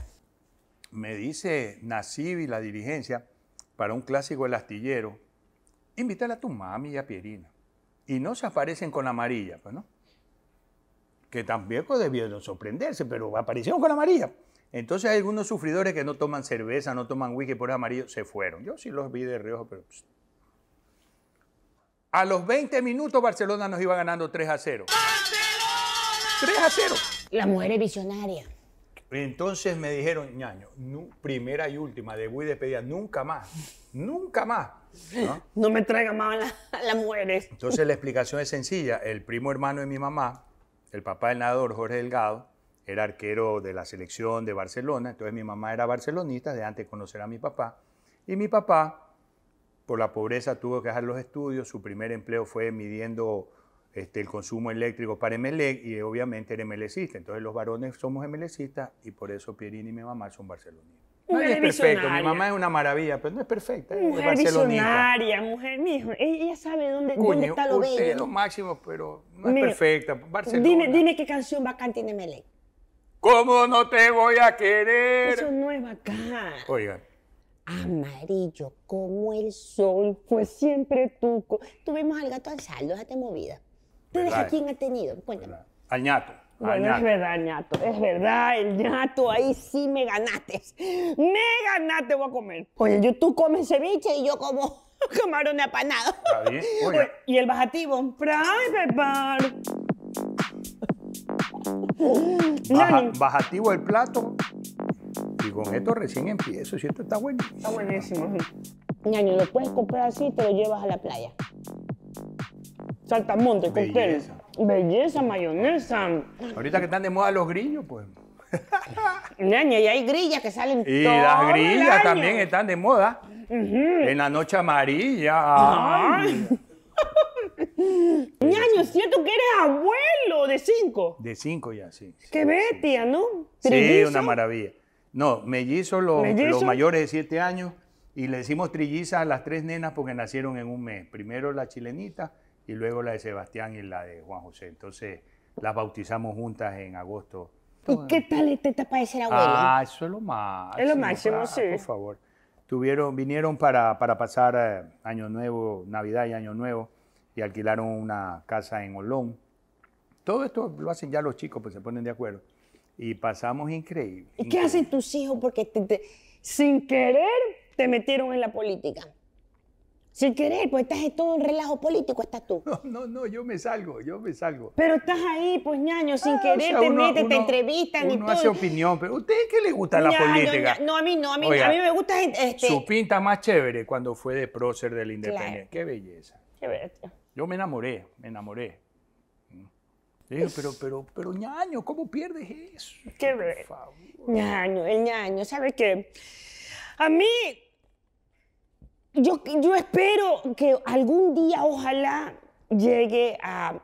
Me dice Nasib y la dirigencia para un clásico del astillero, Invítala a tu mami y a Pierina y no se aparecen con la amarilla, pues, ¿no? Que también debieron sorprenderse, pero aparecieron con la amarilla. Entonces hay algunos sufridores que no toman cerveza, no toman whisky por amarillo, se fueron. Yo sí los vi de reojo, pero... A los 20 minutos Barcelona nos iba ganando 3 a 0. ¡Barcelona! 3 a 0. La mujer es visionaria. Entonces me dijeron, ñaño, primera y última, de de despedida, nunca más, nunca más. ¿no? me traiga más las mujeres. Entonces la explicación es sencilla. El primo hermano de mi mamá, el papá del nadador Jorge Delgado, era arquero de la selección de Barcelona. Entonces mi mamá era barcelonista, de antes de conocer a mi papá. Y mi papá, por la pobreza, tuvo que dejar los estudios. Su primer empleo fue midiendo este, el consumo eléctrico para MLE y obviamente era MLEcista. Entonces los varones somos MLEcistas y por eso Pierini y mi mamá son barcelonistas es perfecto, mi mamá es una maravilla, pero no es perfecta. es visionaria, mujer, mía, e, ella sabe dónde, está lo bello. es lo máximo, pero no es perfecta. Barcelona. Dime, dime qué canción bacán tiene Melec. ¿Cómo no te voy a querer? Eso no es bacán. Oigan. Amarillo como el sol fue siempre tuco. Tuvimos al gato al saldo, te movida. ¿Ustedes a quién ha tenido? Cuéntame. Al ñato. Bueno, es verdad, ñato, es verdad, el ñato, ahí sí me ganaste. Me ganaste, voy a comer. Oye, yo, tú comes ceviche y yo como camarón apanado. Está bien. Oye. Y el bajativo, fry pepper. bajativo el plato. Y con esto recién empiezo, ¿cierto? Está buenísimo. Está buenísimo. Ñaño, lo puedes comprar así y te lo llevas a la playa saltamontes, con Belleza. Belleza, mayonesa. Ahorita que están de moda los grillos, pues. y hay grillas que salen Y las grillas también están de moda. En la noche amarilla. Ay. Ñaño, siento que eres abuelo de cinco. De cinco ya, sí. Qué bestia, ¿no? Sí, una maravilla. No, mellizos los, los mayores de siete años y le decimos trilliza a las tres nenas porque nacieron en un mes. Primero la chilenita, y luego la de Sebastián y la de Juan José. Entonces las bautizamos juntas en agosto. ¿Y qué tal esta etapa de ser abuelo? Ah, eso es lo máximo. Es lo máximo, ah, sí. Por favor. Tuvieron, vinieron para, para pasar eh, Año Nuevo, Navidad y Año Nuevo, y alquilaron una casa en Olón. Todo esto lo hacen ya los chicos, pues se ponen de acuerdo. Y pasamos increíble. ¿Y qué hacen tus hijos? Porque sin querer te metieron en la política. Sin querer, pues estás en todo un relajo político, estás tú. No, no, no, yo me salgo, yo me salgo. Pero estás ahí, pues ñaño, sin ah, querer, te te entrevistan y hace opinión, pero ¿usted qué le gusta la política? no, a mí no, a mí, a mí me gusta... Este su pinta más chévere cuando fue de prócer del Independiente. Qué belleza. Qué belleza. Yo me enamoré, me enamoré. Pero, mm. eh, pero, pero, pero, ñaño, ¿cómo pierdes eso? Qué Por favor. ñaño, el ñaño, ¿sabe qué? A mí, yo, espero que algún día, ojalá, llegue a,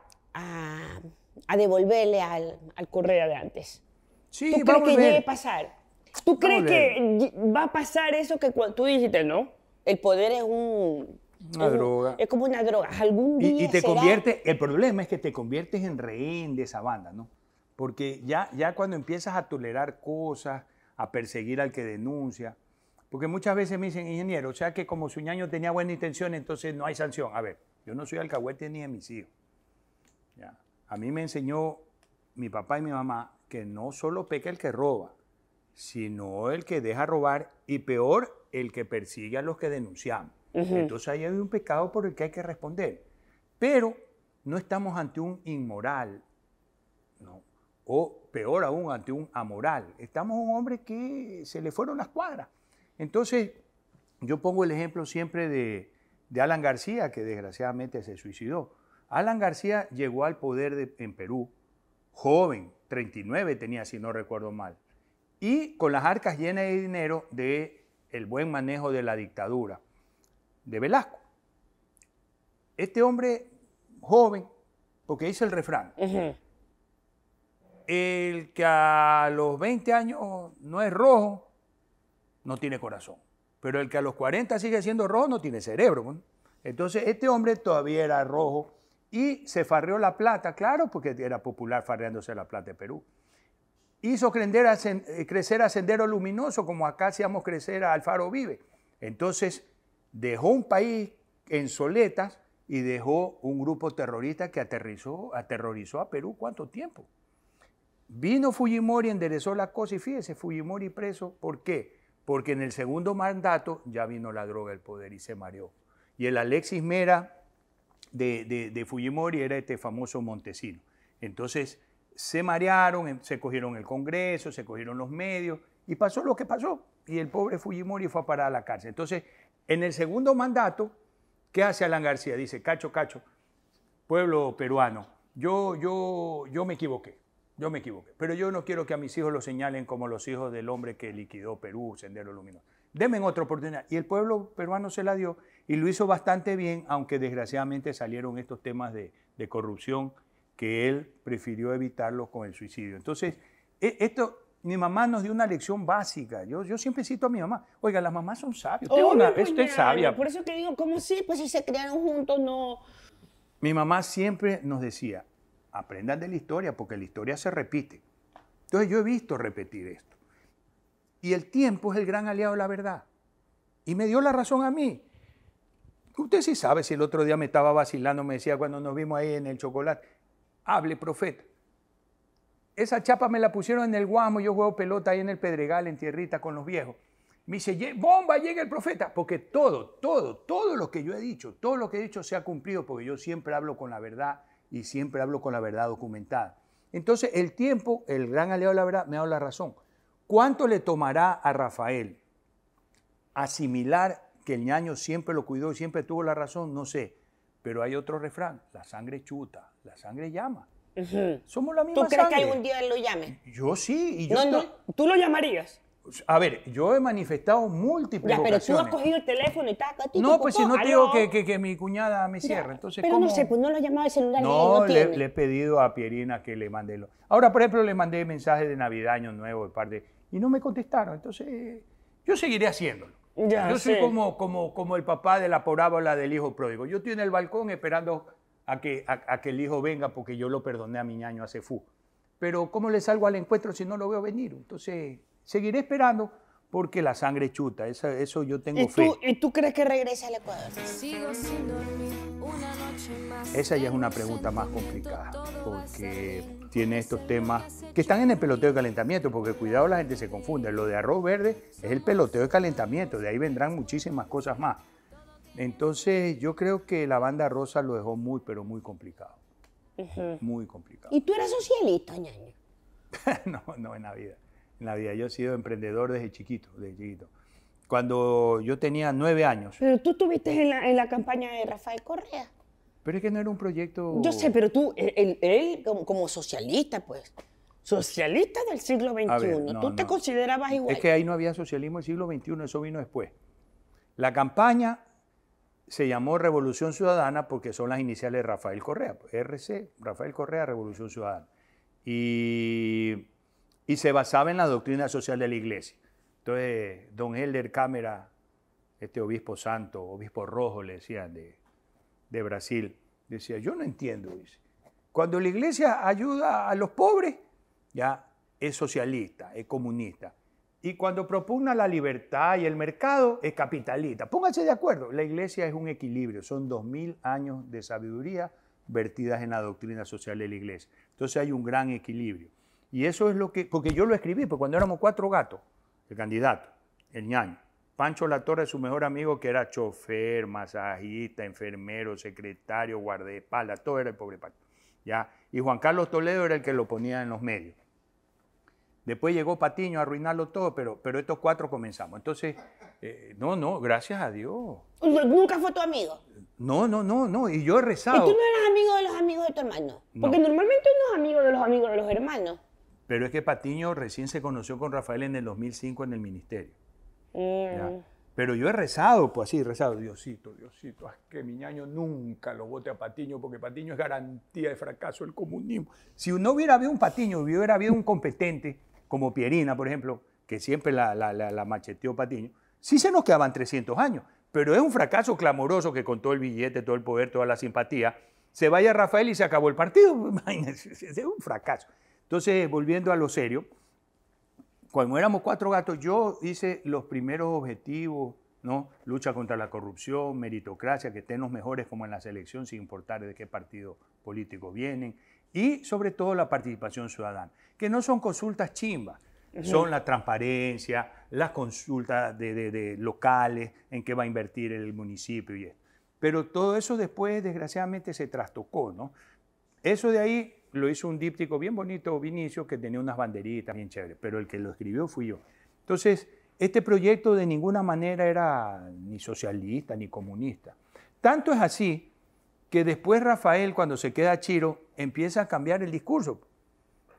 devolverle al, al Correa de antes. Sí, ¿Tú crees que llegue a pasar? ¿Tú crees que va a pasar eso que cuando tú dijiste, no? El poder es un... Una droga. es como una droga. Algún Y, te convierte... El problema es que te conviertes en rehén de esa banda, ¿no? Porque ya cuando empiezas a tolerar cosas, a perseguir al que denuncia, porque muchas veces me dicen, ingeniero, o sea que como su ñaño tenía buena intención, entonces no hay sanción. A ver, yo no soy alcahuete ni de mis hijos. A mí me enseñó mi papá y mi mamá que no solo peca el que roba, sino el que deja robar y peor, el que persigue a los que denunciamos. Entonces ahí hay un pecado por el que hay que responder. Pero no estamos ante un inmoral, ¿no? o peor aún, ante un amoral. Estamos un hombre que se le fueron las cuadras entonces, yo pongo el ejemplo siempre de, Alan García, que desgraciadamente se suicidó. Alan García llegó al poder en Perú, joven, 39 tenía, si no recuerdo mal, y con las arcas llenas de dinero de el buen manejo de la dictadura de Velasco. Este hombre joven, porque dice el refrán, el que a los 20 años no es rojo, no tiene corazón. Pero el que a los 40 sigue siendo rojo no tiene cerebro. Entonces, este hombre todavía era rojo y se farreó la plata, claro, porque era popular farreándose la plata de Perú. Hizo eh, crecer a Sendero Luminoso, como acá hacíamos crecer a Alfaro Vive. Entonces, dejó un país en soletas y dejó un grupo terrorista que aterrorizó a Perú. ¿Cuánto tiempo? Vino Fujimori, enderezó la cosa y fíjese, Fujimori preso, ¿por qué? porque en el segundo mandato ya vino la droga al poder y se mareó. Y el Alexis Mera de, Fujimori era este famoso Montesino. Entonces se marearon, se cogieron el Congreso, se cogieron los medios y pasó lo que pasó. Y el pobre Fujimori fue a parar a la cárcel. Entonces, en el segundo mandato, ¿qué hace Alan García? Dice, cacho, cacho, pueblo peruano, yo, yo, yo me equivoqué yo me equivoqué. Pero yo no quiero que a mis hijos los señalen como los hijos del hombre que liquidó Perú, Sendero Luminoso. demen otra oportunidad. Y el pueblo peruano se la dio y lo hizo bastante bien, aunque desgraciadamente salieron estos temas de, corrupción que él prefirió evitarlos con el suicidio. Entonces, e, esto, mi mamá nos dio una lección básica. Yo, yo siempre cito a mi mamá. Oiga, las mamás son sabias. Usted, es sabia. Por eso que digo, ¿cómo sí? Pues si se crearon juntos, no. Mi mamá siempre nos decía, aprendan de la historia, porque la historia se repite. Entonces yo he visto repetir esto. Y el tiempo es el gran aliado de la verdad. Y me dio la razón a mí. Usted sí sabe si el otro día me estaba vacilando, me decía cuando nos vimos ahí en el chocolate, hable profeta. Esa chapa me la pusieron en el guamo, yo juego pelota ahí en el Pedregal, en Tierrita, con los viejos. Me dice, bomba, llega el profeta. Porque todo, todo, todo lo que yo he dicho, todo lo que he dicho se ha cumplido, porque yo siempre hablo con la verdad y siempre hablo con la verdad documentada. Entonces, el tiempo, el gran aliado de la verdad, me ha dado la razón. ¿Cuánto le tomará a Rafael asimilar que el ñaño siempre lo cuidó y siempre tuvo la razón? No sé. Pero hay otro refrán, la sangre chuta, la sangre llama. Somos la misma ¿Tú crees que algún día él lo llame? Yo sí. Y yo ¿Tú lo llamarías? A ver, yo he manifestado múltiples ya, pero tú has cogido el teléfono y taca, No, pues si no te digo que, mi cuñada me cierra. Entonces, pero no sé, pues no lo llamaba el celular. No, no le, he pedido a Pierina que le mande lo. Ahora, por ejemplo, le mandé mensajes de Navidad, Año Nuevo, de y no me contestaron. Entonces, yo seguiré haciéndolo. Ya, yo soy como, como, como el papá de la parábola del hijo pródigo. Yo estoy en el balcón esperando a que, que el hijo venga porque yo lo perdoné a mi ñaño hace fu. Pero ¿cómo le salgo al encuentro si no lo veo venir? Entonces, seguiré esperando porque la sangre chuta, eso, yo tengo fe. ¿Y tú crees que regresa al Ecuador? Sigo sin dormir una noche más. Esa ya es una pregunta más complicada, porque tiene estos temas que están en el peloteo de calentamiento, porque cuidado la gente se confunde, lo de arroz verde es el peloteo de calentamiento, de ahí vendrán muchísimas cosas más. Entonces yo creo que la banda rosa lo dejó muy, pero muy complicado. Muy complicado. ¿Y tú eras socialista, Ñaña? no, no en la vida en la vida. Yo he sido emprendedor desde chiquito, desde chiquito. Cuando yo tenía nueve años. Pero tú estuviste en la, en la campaña de Rafael Correa. Pero es que no era un proyecto. Yo sé, pero tú, él, como, socialista, pues. Socialista del siglo XXI. tú te considerabas igual. Es que ahí no había socialismo del siglo XXI, eso vino después. La campaña se llamó Revolución Ciudadana porque son las iniciales de Rafael Correa, RC, Rafael Correa, Revolución Ciudadana. Y y se basaba en la doctrina social de la iglesia. Entonces, don Helder Cámara, este obispo santo, obispo rojo, le decían de, Brasil, decía, yo no entiendo, dice. Cuando la iglesia ayuda a los pobres, ya es socialista, es comunista. Y cuando propugna la libertad y el mercado, es capitalista. Pónganse de acuerdo, la iglesia es un equilibrio, son dos mil años de sabiduría vertidas en la doctrina social de la iglesia. Entonces hay un gran equilibrio. Y eso es lo que, porque yo lo escribí, porque cuando éramos cuatro gatos, el candidato, el ñaño, Pancho Latorre, su mejor amigo, que era chofer, masajista, enfermero, secretario, guardaespaldas, todo era el pobre Pancho. ¿ya? Y Juan Carlos Toledo era el que lo ponía en los medios. Después llegó Patiño a arruinarlo todo, pero, pero estos cuatro comenzamos. Entonces, eh, no, no, gracias a Dios. ¿Nunca fue tu amigo? No, no, no, no, y yo he rezado. ¿Y tú no eras amigo de los amigos de tu hermano? Porque normalmente uno es amigo de los amigos de los hermanos. Pero es que Patiño recién se conoció con Rafael en el 2005 en el ministerio. Mm. Pero yo he rezado, pues así, rezado, Diosito, Diosito, que mi nunca lo vote a Patiño, porque Patiño es garantía de fracaso del comunismo. Si no hubiera habido un Patiño, hubiera habido un competente, como Pierina, por ejemplo, que siempre la, la, macheteó Patiño, sí se nos quedaban 300 años. Pero es un fracaso clamoroso que con todo el billete, todo el poder, toda la simpatía, se vaya Rafael y se acabó el partido. es un fracaso. Entonces, volviendo a lo serio, cuando éramos cuatro gatos, yo hice los primeros objetivos, ¿no? Lucha contra la corrupción, meritocracia, que estén los mejores como en la selección, sin importar de qué partido político vienen, y sobre todo la participación ciudadana, que no son consultas chimbas, son la transparencia, las consultas de, locales, en qué va a invertir el municipio y Pero todo eso después, desgraciadamente, se trastocó, ¿no? Eso de ahí lo hizo un díptico bien bonito, Vinicio, que tenía unas banderitas bien chéveres, pero el que lo escribió fui yo. Entonces, este proyecto de ninguna manera era ni socialista ni comunista. Tanto es así que después Rafael, cuando se queda Chiro, empieza a cambiar el discurso.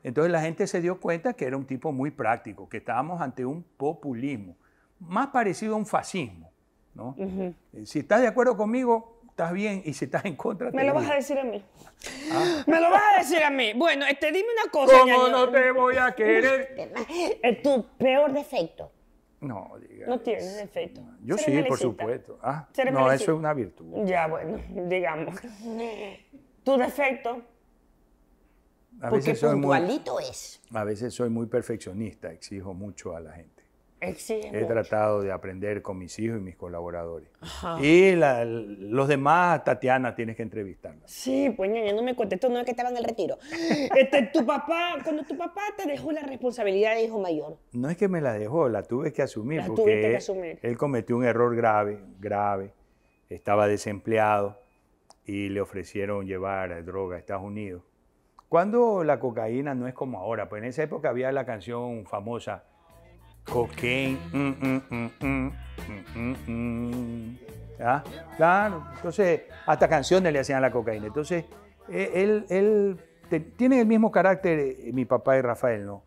Entonces la gente se dio cuenta que era un tipo muy práctico, que estábamos ante un populismo, más parecido a un fascismo. ¿no? Si estás de acuerdo conmigo, estás bien y si estás en contra. Me lo vas a decir a mí. Ah. Me lo vas a decir a mí. Bueno, este, dime una cosa. ¿Cómo no te voy a querer? Es Tu peor defecto. No, diga. No tienes defecto. Yo sí, por supuesto. Ah, no, eso es una virtud. Ya, bueno, digamos. Tu defecto. A veces Porque soy muy, es. A veces soy muy perfeccionista, exijo mucho a la gente. He tratado de aprender con mis hijos y mis colaboradores. Y los demás, Tatiana, tienes que entrevistarla. Sí, pues ya no me contestó, no es que estaba en el retiro. Este, tu papá, cuando tu papá te dejó la responsabilidad de hijo mayor. No es que me la dejó, la tuve que asumir. porque que asumir. Él cometió un error grave, grave. Estaba desempleado y le ofrecieron llevar droga a Estados Unidos. Cuando la cocaína no es como ahora, pues en esa época había la canción famosa Cocaine. Mm, mm, mm, ah, claro. Entonces, hasta canciones le hacían la cocaína. Entonces, eh, él, él tiene el mismo carácter, eh, mi papá y Rafael, ¿no?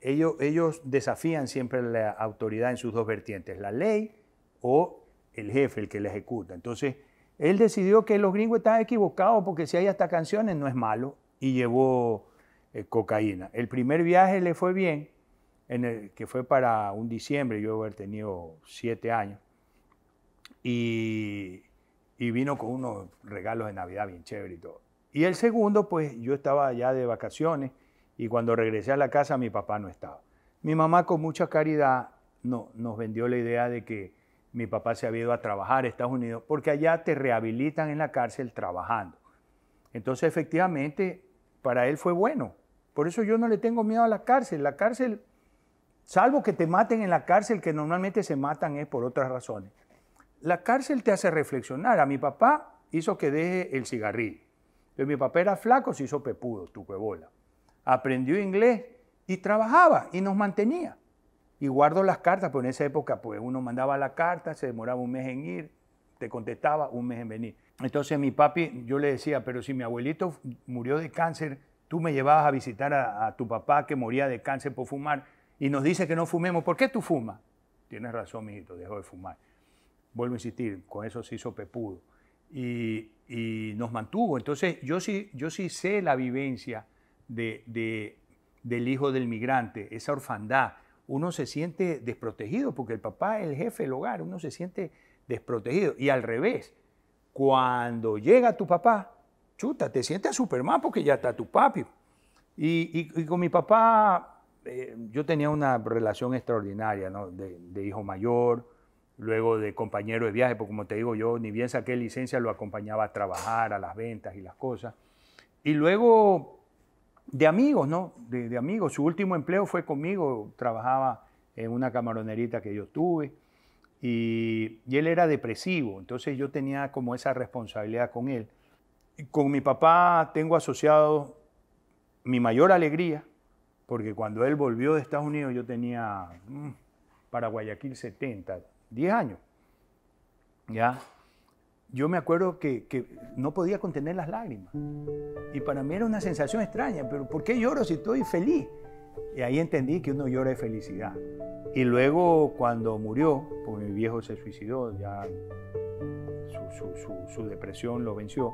Ellos, ellos desafían siempre la autoridad en sus dos vertientes, la ley o el jefe, el que la ejecuta. Entonces, él decidió que los gringos estaban equivocados porque si hay hasta canciones no es malo y llevó eh, cocaína. El primer viaje le fue bien, que fue para un diciembre, yo haber tenido siete años, y, vino con unos regalos de Navidad bien chévere y todo. Y el segundo, pues yo estaba allá de vacaciones y cuando regresé a la casa mi papá no estaba. Mi mamá con mucha caridad no, nos vendió la idea de que mi papá se había ido a trabajar a Estados Unidos, porque allá te rehabilitan en la cárcel trabajando. Entonces, efectivamente, para él fue bueno. Por eso yo no le tengo miedo a la cárcel. La cárcel Salvo que te maten en la cárcel, que normalmente se matan es por otras razones. La cárcel te hace reflexionar. A mi papá hizo que deje el cigarrillo. Pero mi papá era flaco, se hizo pepudo, tu cuebola. Aprendió inglés y trabajaba y nos mantenía. Y guardo las cartas, porque en esa época pues, uno mandaba la carta, se demoraba un mes en ir, te contestaba un mes en venir. Entonces mi papi, yo le decía, pero si mi abuelito murió de cáncer, tú me llevabas a visitar a tu papá que moría de cáncer por fumar y nos dice que no fumemos, ¿por qué tú fumas? Tienes razón, mijito, dejo de fumar. Vuelvo a insistir, con eso se hizo pepudo. Y, nos mantuvo. Entonces, yo sí, yo sí sé la vivencia de, del hijo del migrante, esa orfandad. Uno se siente desprotegido porque el papá es el jefe del hogar, uno se siente desprotegido. Y al revés, cuando llega tu papá, chuta, te sientes Superman porque ya está tu papi. y con mi papá eh, yo tenía una relación extraordinaria, ¿no? de, hijo mayor, luego de compañero de viaje, porque como te digo yo, ni bien saqué licencia, lo acompañaba a trabajar, a las ventas y las cosas. Y luego de amigos, ¿no? De, amigos. Su último empleo fue conmigo, trabajaba en una camaronerita que yo tuve. y, él era depresivo, entonces yo tenía como esa responsabilidad con él. Con mi papá tengo asociado mi mayor alegría, porque cuando él volvió de Estados Unidos yo tenía mm, para Guayaquil 70, 10 años. ¿Ya? Yo me acuerdo que, no podía contener las lágrimas. Y para mí era una sensación extraña, pero ¿por qué lloro si estoy feliz? Y ahí entendí que uno llora de felicidad. Y luego cuando murió, pues mi viejo se suicidó, ya su, su depresión lo venció,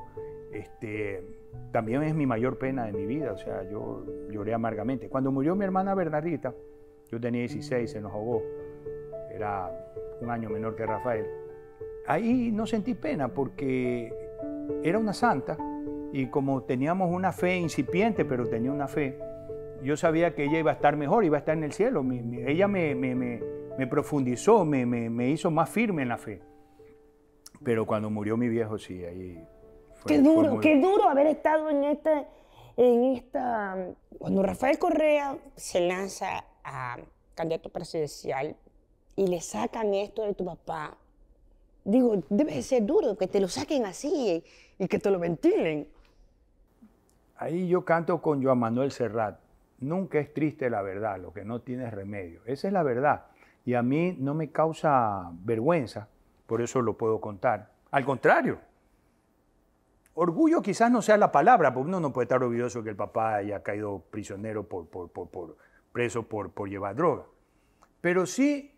este, también es mi mayor pena de mi vida, o sea, yo lloré amargamente. Cuando murió mi hermana Bernadita, yo tenía 16, se nos ahogó, era un año menor que Rafael. Ahí no sentí pena porque era una santa y como teníamos una fe incipiente, pero tenía una fe, yo sabía que ella iba a estar mejor, iba a estar en el cielo. ella me, me profundizó, me, hizo más firme en la fe. Pero cuando murió mi viejo, sí, ahí qué duro, qué duro haber estado en esta, en esta... Cuando Rafael Correa se lanza a candidato presidencial y le sacan esto de tu papá, digo, debe de ser duro que te lo saquen así y que te lo ventilen. Ahí yo canto con Joan Manuel Serrat. Nunca es triste la verdad, lo que no tiene remedio. Esa es la verdad. Y a mí no me causa vergüenza, por eso lo puedo contar. Al contrario, Orgullo quizás no sea la palabra, porque uno no puede estar orgulloso que el papá haya caído prisionero por, preso por, llevar droga. Pero sí,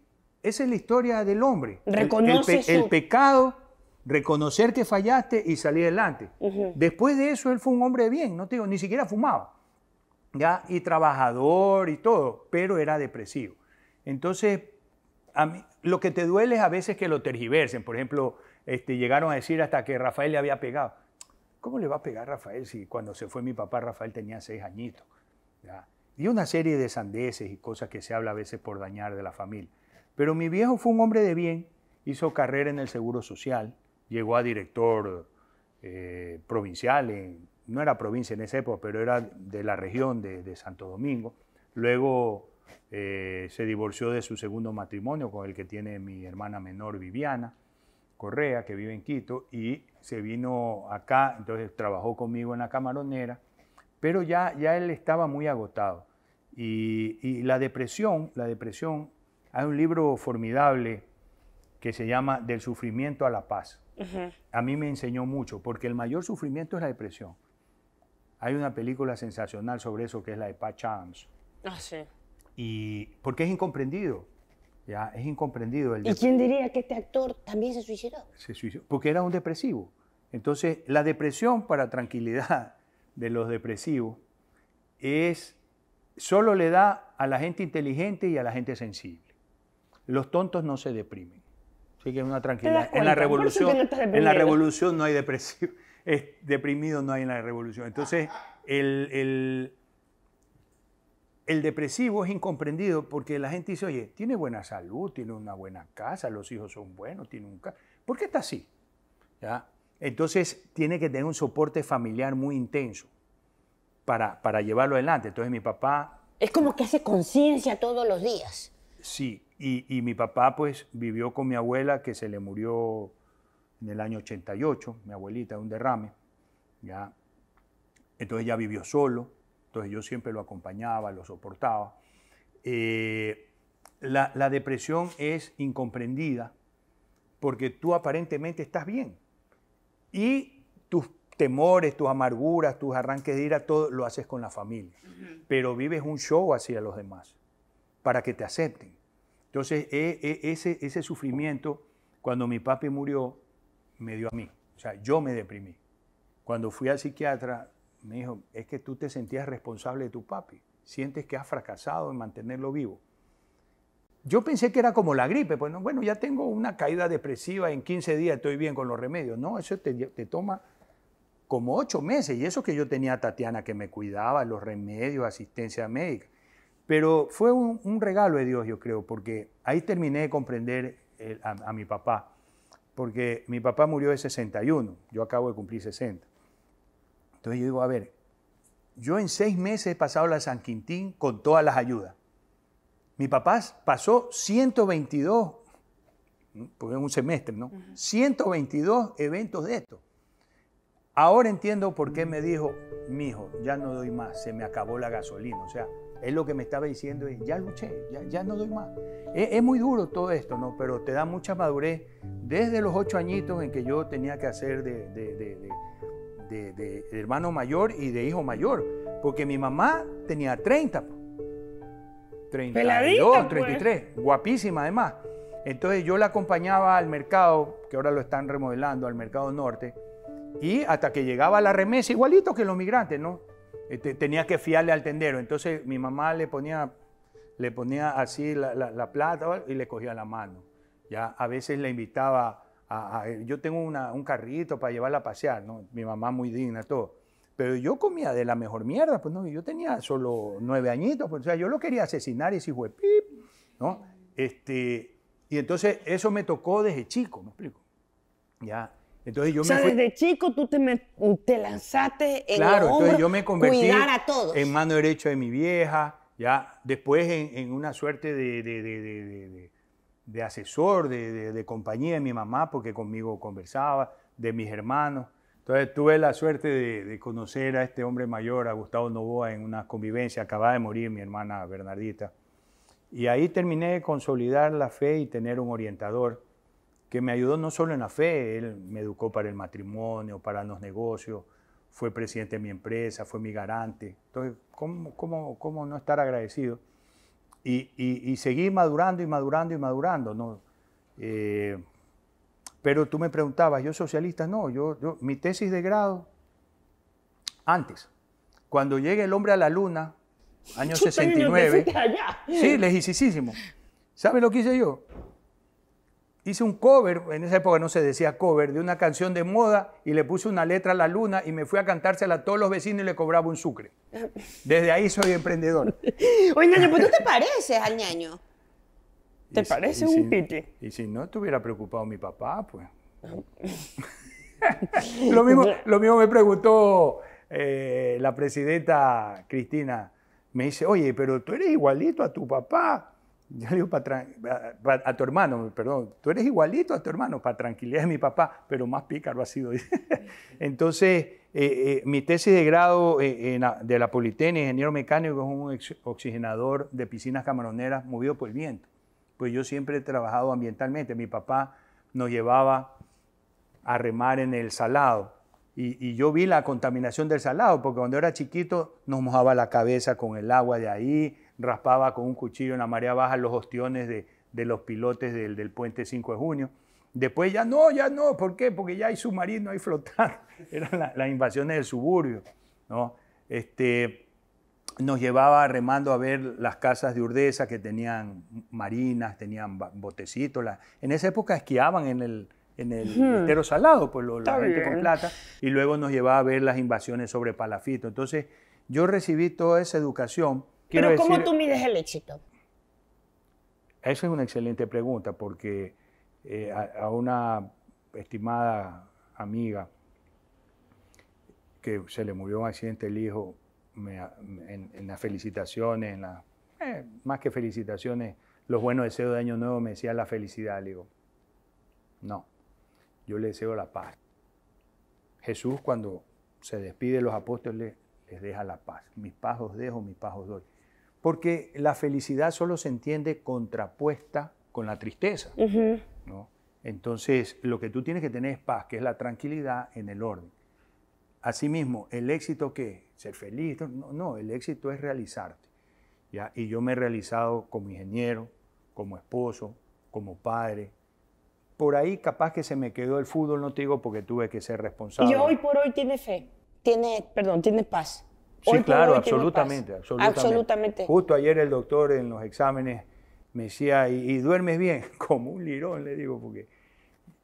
esa es la historia del hombre. Reconoce el, pecado, reconocer que fallaste y salir adelante. Después de eso, él fue un hombre bien, no te digo, ni siquiera fumaba. ¿ya? Y trabajador y todo, pero era depresivo. Entonces, a mí, lo que te duele es a veces que lo tergiversen. Por ejemplo, este, llegaron a decir hasta que Rafael le había pegado. ¿Cómo le va a pegar Rafael si cuando se fue mi papá Rafael tenía seis añitos? Y una serie de sandeces y cosas que se habla a veces por dañar de la familia. Pero mi viejo fue un hombre de bien, hizo carrera en el Seguro Social, llegó a director eh, provincial, no era provincia en esa época, pero era de la región de, Santo Domingo. Luego eh, se divorció de su segundo matrimonio con el que tiene mi hermana menor Viviana. Correa, que vive en Quito, y se vino acá, entonces trabajó conmigo en la camaronera, pero ya, ya él estaba muy agotado. Y, la depresión, la depresión, hay un libro formidable que se llama Del sufrimiento a la paz. A mí me enseñó mucho, porque el mayor sufrimiento es la depresión. Hay una película sensacional sobre eso que es la de Pat Chams. Ah, sí. Y porque es incomprendido. Ya, es incomprendido. El ¿Y quién diría que este actor también se suicidó? Se suicidó, porque era un depresivo. Entonces, la depresión, para tranquilidad de los depresivos, es solo le da a la gente inteligente y a la gente sensible. Los tontos no se deprimen. Así que es una tranquilidad. En la revolución, no en la revolución no hay depresivo. Es deprimido no hay en la revolución. Entonces, el el depresivo es incomprendido porque la gente dice, oye, tiene buena salud, tiene una buena casa, los hijos son buenos, tiene un... ¿Por qué está así? ¿Ya? Entonces tiene que tener un soporte familiar muy intenso para, para llevarlo adelante. Entonces mi papá... Es como que hace conciencia todos los días. Sí, y, mi papá pues vivió con mi abuela que se le murió en el año 88, mi abuelita, de un derrame. ¿ya? Entonces ya vivió solo entonces yo siempre lo acompañaba, lo soportaba. Eh, la, depresión es incomprendida porque tú aparentemente estás bien y tus temores, tus amarguras, tus arranques de ira, todo lo haces con la familia, pero vives un show hacia los demás para que te acepten. Entonces e, e, ese, ese sufrimiento, cuando mi papi murió, me dio a mí, o sea, yo me deprimí. Cuando fui al psiquiatra, me dijo, es que tú te sentías responsable de tu papi, sientes que has fracasado en mantenerlo vivo. Yo pensé que era como la gripe, pues bueno, ya tengo una caída depresiva, en 15 días estoy bien con los remedios. No, eso te, toma como 8 meses, y eso que yo tenía a Tatiana que me cuidaba, los remedios, asistencia médica. Pero fue un, regalo de Dios, yo creo, porque ahí terminé de comprender eh, a mi papá, porque mi papá murió de 61, yo acabo de cumplir 60. Entonces yo digo, a ver, yo en seis meses he pasado la San Quintín con todas las ayudas. Mi papá pasó 122, porque en un semestre, ¿no? 122 eventos de esto. Ahora entiendo por qué me dijo, mi hijo, ya no doy más, se me acabó la gasolina. O sea, es lo que me estaba diciendo, es, ya luché, ya, no doy más. Es, muy duro todo esto, ¿no? Pero te da mucha madurez desde los ocho añitos en que yo tenía que hacer de de, hermano mayor y de hijo mayor, porque mi mamá tenía 30, 32, 33, guapísima además. Entonces yo la acompañaba al mercado, que ahora lo están remodelando, al mercado norte, y hasta que llegaba la remesa, igualito que los migrantes, ¿no? Este, tenía que fiarle al tendero. Entonces mi mamá le ponía, le ponía así la, plata y le cogía la mano. Ya a veces la invitaba yo tengo un carrito para llevarla a pasear, ¿no? Mi mamá muy digna, todo. Pero yo comía de la mejor mierda, pues no, yo tenía solo nueve añitos, pues, o sea, yo lo quería asesinar y ese hijo de pip, ¿no? Este, y entonces eso me tocó desde chico, ¿me explico? Ya. Entonces yo o sea, me desde chico tú te, te lanzaste en claro, entonces yo me convertí en mano derecha de mi vieja, ya. Después en, una suerte de, de de asesor, de, compañía de mi mamá, porque conmigo conversaba, de mis hermanos. Entonces tuve la suerte de, conocer a este hombre mayor, a Gustavo Novoa, en una convivencia. Acababa de morir mi hermana Bernardita. Y ahí terminé de consolidar la fe y tener un orientador que me ayudó no solo en la fe, él me educó para el matrimonio, para los negocios, fue presidente de mi empresa, fue mi garante. Entonces, ¿cómo, cómo, cómo no estar agradecido? y, y, seguí madurando y madurando y madurando. ¿no? Eh, pero tú me preguntabas, ¿yo socialista? No, yo, mi tesis de grado, antes, cuando llegue el hombre a la luna, año 69. Sí, ¿Sabes lo que hice yo? hice un cover, en esa época no se decía cover, de una canción de moda y le puse una letra a la luna y me fui a cantársela a todos los vecinos y le cobraba un sucre. Desde ahí soy emprendedor. Oye, ñaño, pues tú te pareces al ñaño. ¿Te parece un Y si no, te hubiera preocupado mi papá, pues. lo, mismo, lo mismo me preguntó eh, la presidenta Cristina. Me dice, oye, pero tú eres igualito a tu papá. Yo le digo, a, tu hermano, perdón, tú eres igualito a tu hermano, para tranquilidad de mi papá, pero más pícaro ha sido. Entonces, eh, eh, mi tesis de grado eh, de la Politécnica, ingeniero mecánico, es un oxigenador de piscinas camaroneras movido por el viento. Pues yo siempre he trabajado ambientalmente. Mi papá nos llevaba a remar en el salado. Y, y, yo vi la contaminación del salado, porque cuando era chiquito nos mojaba la cabeza con el agua de ahí, raspaba con un cuchillo en la marea baja los ostiones de, los pilotes del, puente 5 de junio. Después ya no, ya no, ¿por qué? Porque ya hay submarino, hay flotar. Eran las invasiones del suburbio. ¿no? Este, nos llevaba remando a ver las casas de Urdesa que tenían marinas, tenían botecitos. en esa época esquiaban en el, en salado, pues lo, la gente con plata. Y luego nos llevaba a ver las invasiones sobre Palafito. Entonces yo recibí toda esa educación pero ¿cómo tú mides el éxito? Esa es una excelente pregunta porque eh, a, una estimada amiga que se le murió un accidente el hijo, en, las felicitaciones, en la, eh, más que felicitaciones, los buenos deseos de Año Nuevo me decía la felicidad. Le digo, no, yo le deseo la paz. Jesús cuando se despide de los apóstoles les deja la paz. Mis pasos dejo, mis pasos doy. Porque la felicidad solo se entiende contrapuesta con la tristeza. ¿no? Entonces, lo que tú tienes que tener es paz, que es la tranquilidad en el orden. Asimismo, el éxito qué? Ser feliz. No, no el éxito es realizarte. ¿ya? Y yo me he realizado como ingeniero, como esposo, como padre, por ahí capaz que se me quedó el fútbol, no te digo porque tuve que ser responsable. Y hoy por hoy tiene fe, tiene, perdón, tiene paz. Sí, claro, absolutamente, absolutamente, Justo ayer el doctor en los exámenes me decía, ¿y, duermes bien? Como un lirón, le digo, porque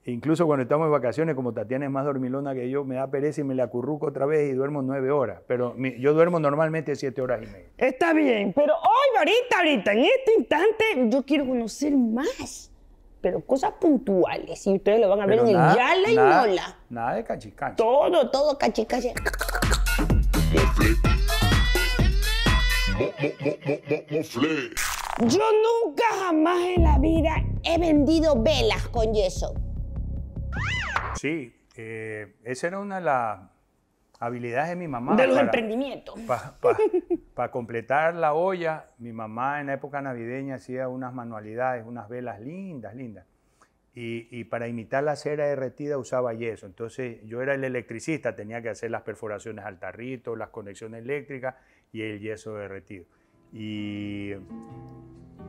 incluso cuando estamos en vacaciones, como Tatiana es más dormilona que yo, me da pereza y me la curruco otra vez y duermo nueve horas. Pero yo duermo normalmente siete horas y media. Está bien, pero hoy, ahorita, ahorita, en este instante, yo quiero conocer más. Pero cosas puntuales, y ustedes lo van a ver en el Yala y nada, Nada de cachicachi. Todo, todo cachicachi. Yo nunca jamás en la vida he vendido velas con yeso. Sí, eh, esa era una de las habilidades de mi mamá. De los emprendimientos. Para completar la olla, mi mamá en la época navideña hacía unas manualidades, unas velas lindas, lindas. Y, y, para imitar la cera derretida usaba yeso. Entonces yo era el electricista, tenía que hacer las perforaciones al tarrito, las conexiones eléctricas y el yeso derretido. Y,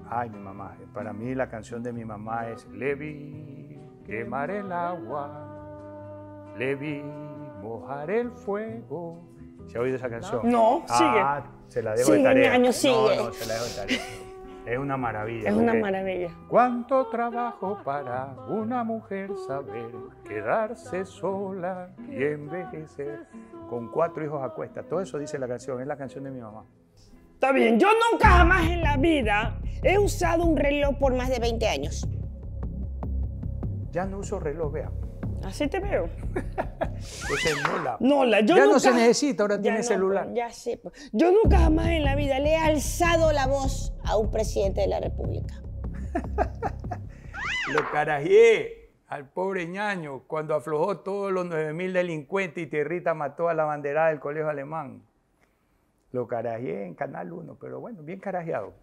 ay, mi mamá, eh, para mí la canción de mi mamá es Levi, quemar el agua, Levi, mojar el fuego. ¿Se ha oído esa canción? No, ah, sigue. Se la sigue. se la dejo de tarea. Es una maravilla. Es una maravilla. Cuánto trabajo para una mujer saber quedarse sola y envejecer con cuatro hijos a cuesta. Todo eso dice la canción, es la canción de mi mamá. Está bien, yo nunca jamás en la vida he usado un reloj por más de 20 años. Ya no uso reloj, vea. Así te veo. Entonces, Nola. nula. yo ya no se necesita, ahora tiene celular. Ya sé. Pues. Yo nunca jamás en la vida le he alzado la voz a un presidente de la República. Lo carajé al pobre ñaño cuando aflojó todos los 9.000 delincuentes y Tierrita mató a la banderada del colegio alemán. Lo carajeé en Canal 1, pero bueno, bien carajeado.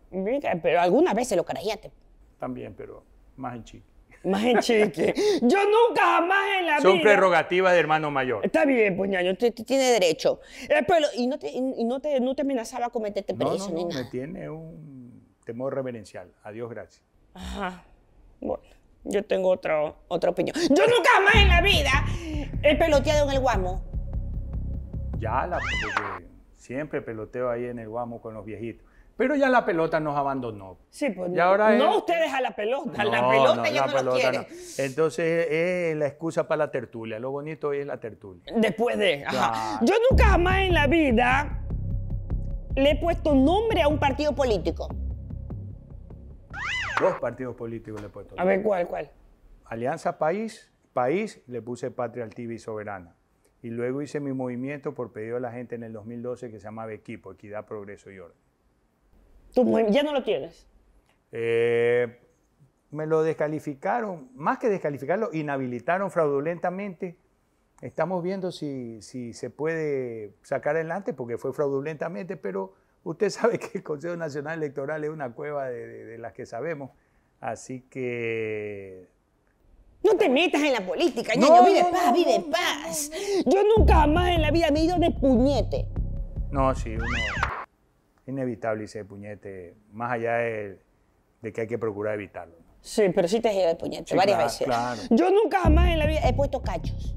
Pero algunas veces lo carajeaste. También, pero más en chique. Más en chique. Yo nunca jamás en la Son vida... Son prerrogativas de hermano mayor. Está bien, pues ñaño, usted tiene derecho. Eh, pero, ¿y no te, no te, no te amenazaba a cometerte preso no, no, no, me tiene un temor reverencial. Adiós, gracias. Ajá, bueno. Yo tengo otra, otra opinión. Yo nunca más en la vida he peloteado en el guamo. Ya la peloteo. Siempre peloteo ahí en el guamo con los viejitos. Pero ya la pelota nos abandonó. Sí, pues y ahora no, ustedes a la pelota, a la pelota yo no quiero. Entonces es la excusa para la tertulia, lo bonito es la tertulia. Después de, Yo nunca jamás en la vida le he puesto nombre a un partido político dos partidos políticos le he puesto. A ver, ¿cuál, cuál? Alianza País, País, le puse Patria Altiva y Soberana. Y luego hice mi movimiento por pedido de la gente en el 2012 que se llamaba Equipo, Equidad, Progreso y Orden. ¿Tú ya no lo tienes? Eh, me lo descalificaron, más que descalificarlo, inhabilitaron fraudulentamente. Estamos viendo si, si se puede sacar adelante porque fue fraudulentamente, pero Usted sabe que el Consejo Nacional Electoral es una cueva de, las que sabemos, así que... No te metas en la política, Yo vive paz, vive en paz. Yo nunca más en la vida me he ido de puñete. No, sí, uno... Inevitable irse de puñete, más allá de, que hay que procurar evitarlo. Sí, pero sí te he ido de puñete varias veces. Yo nunca jamás en la vida he puesto cachos.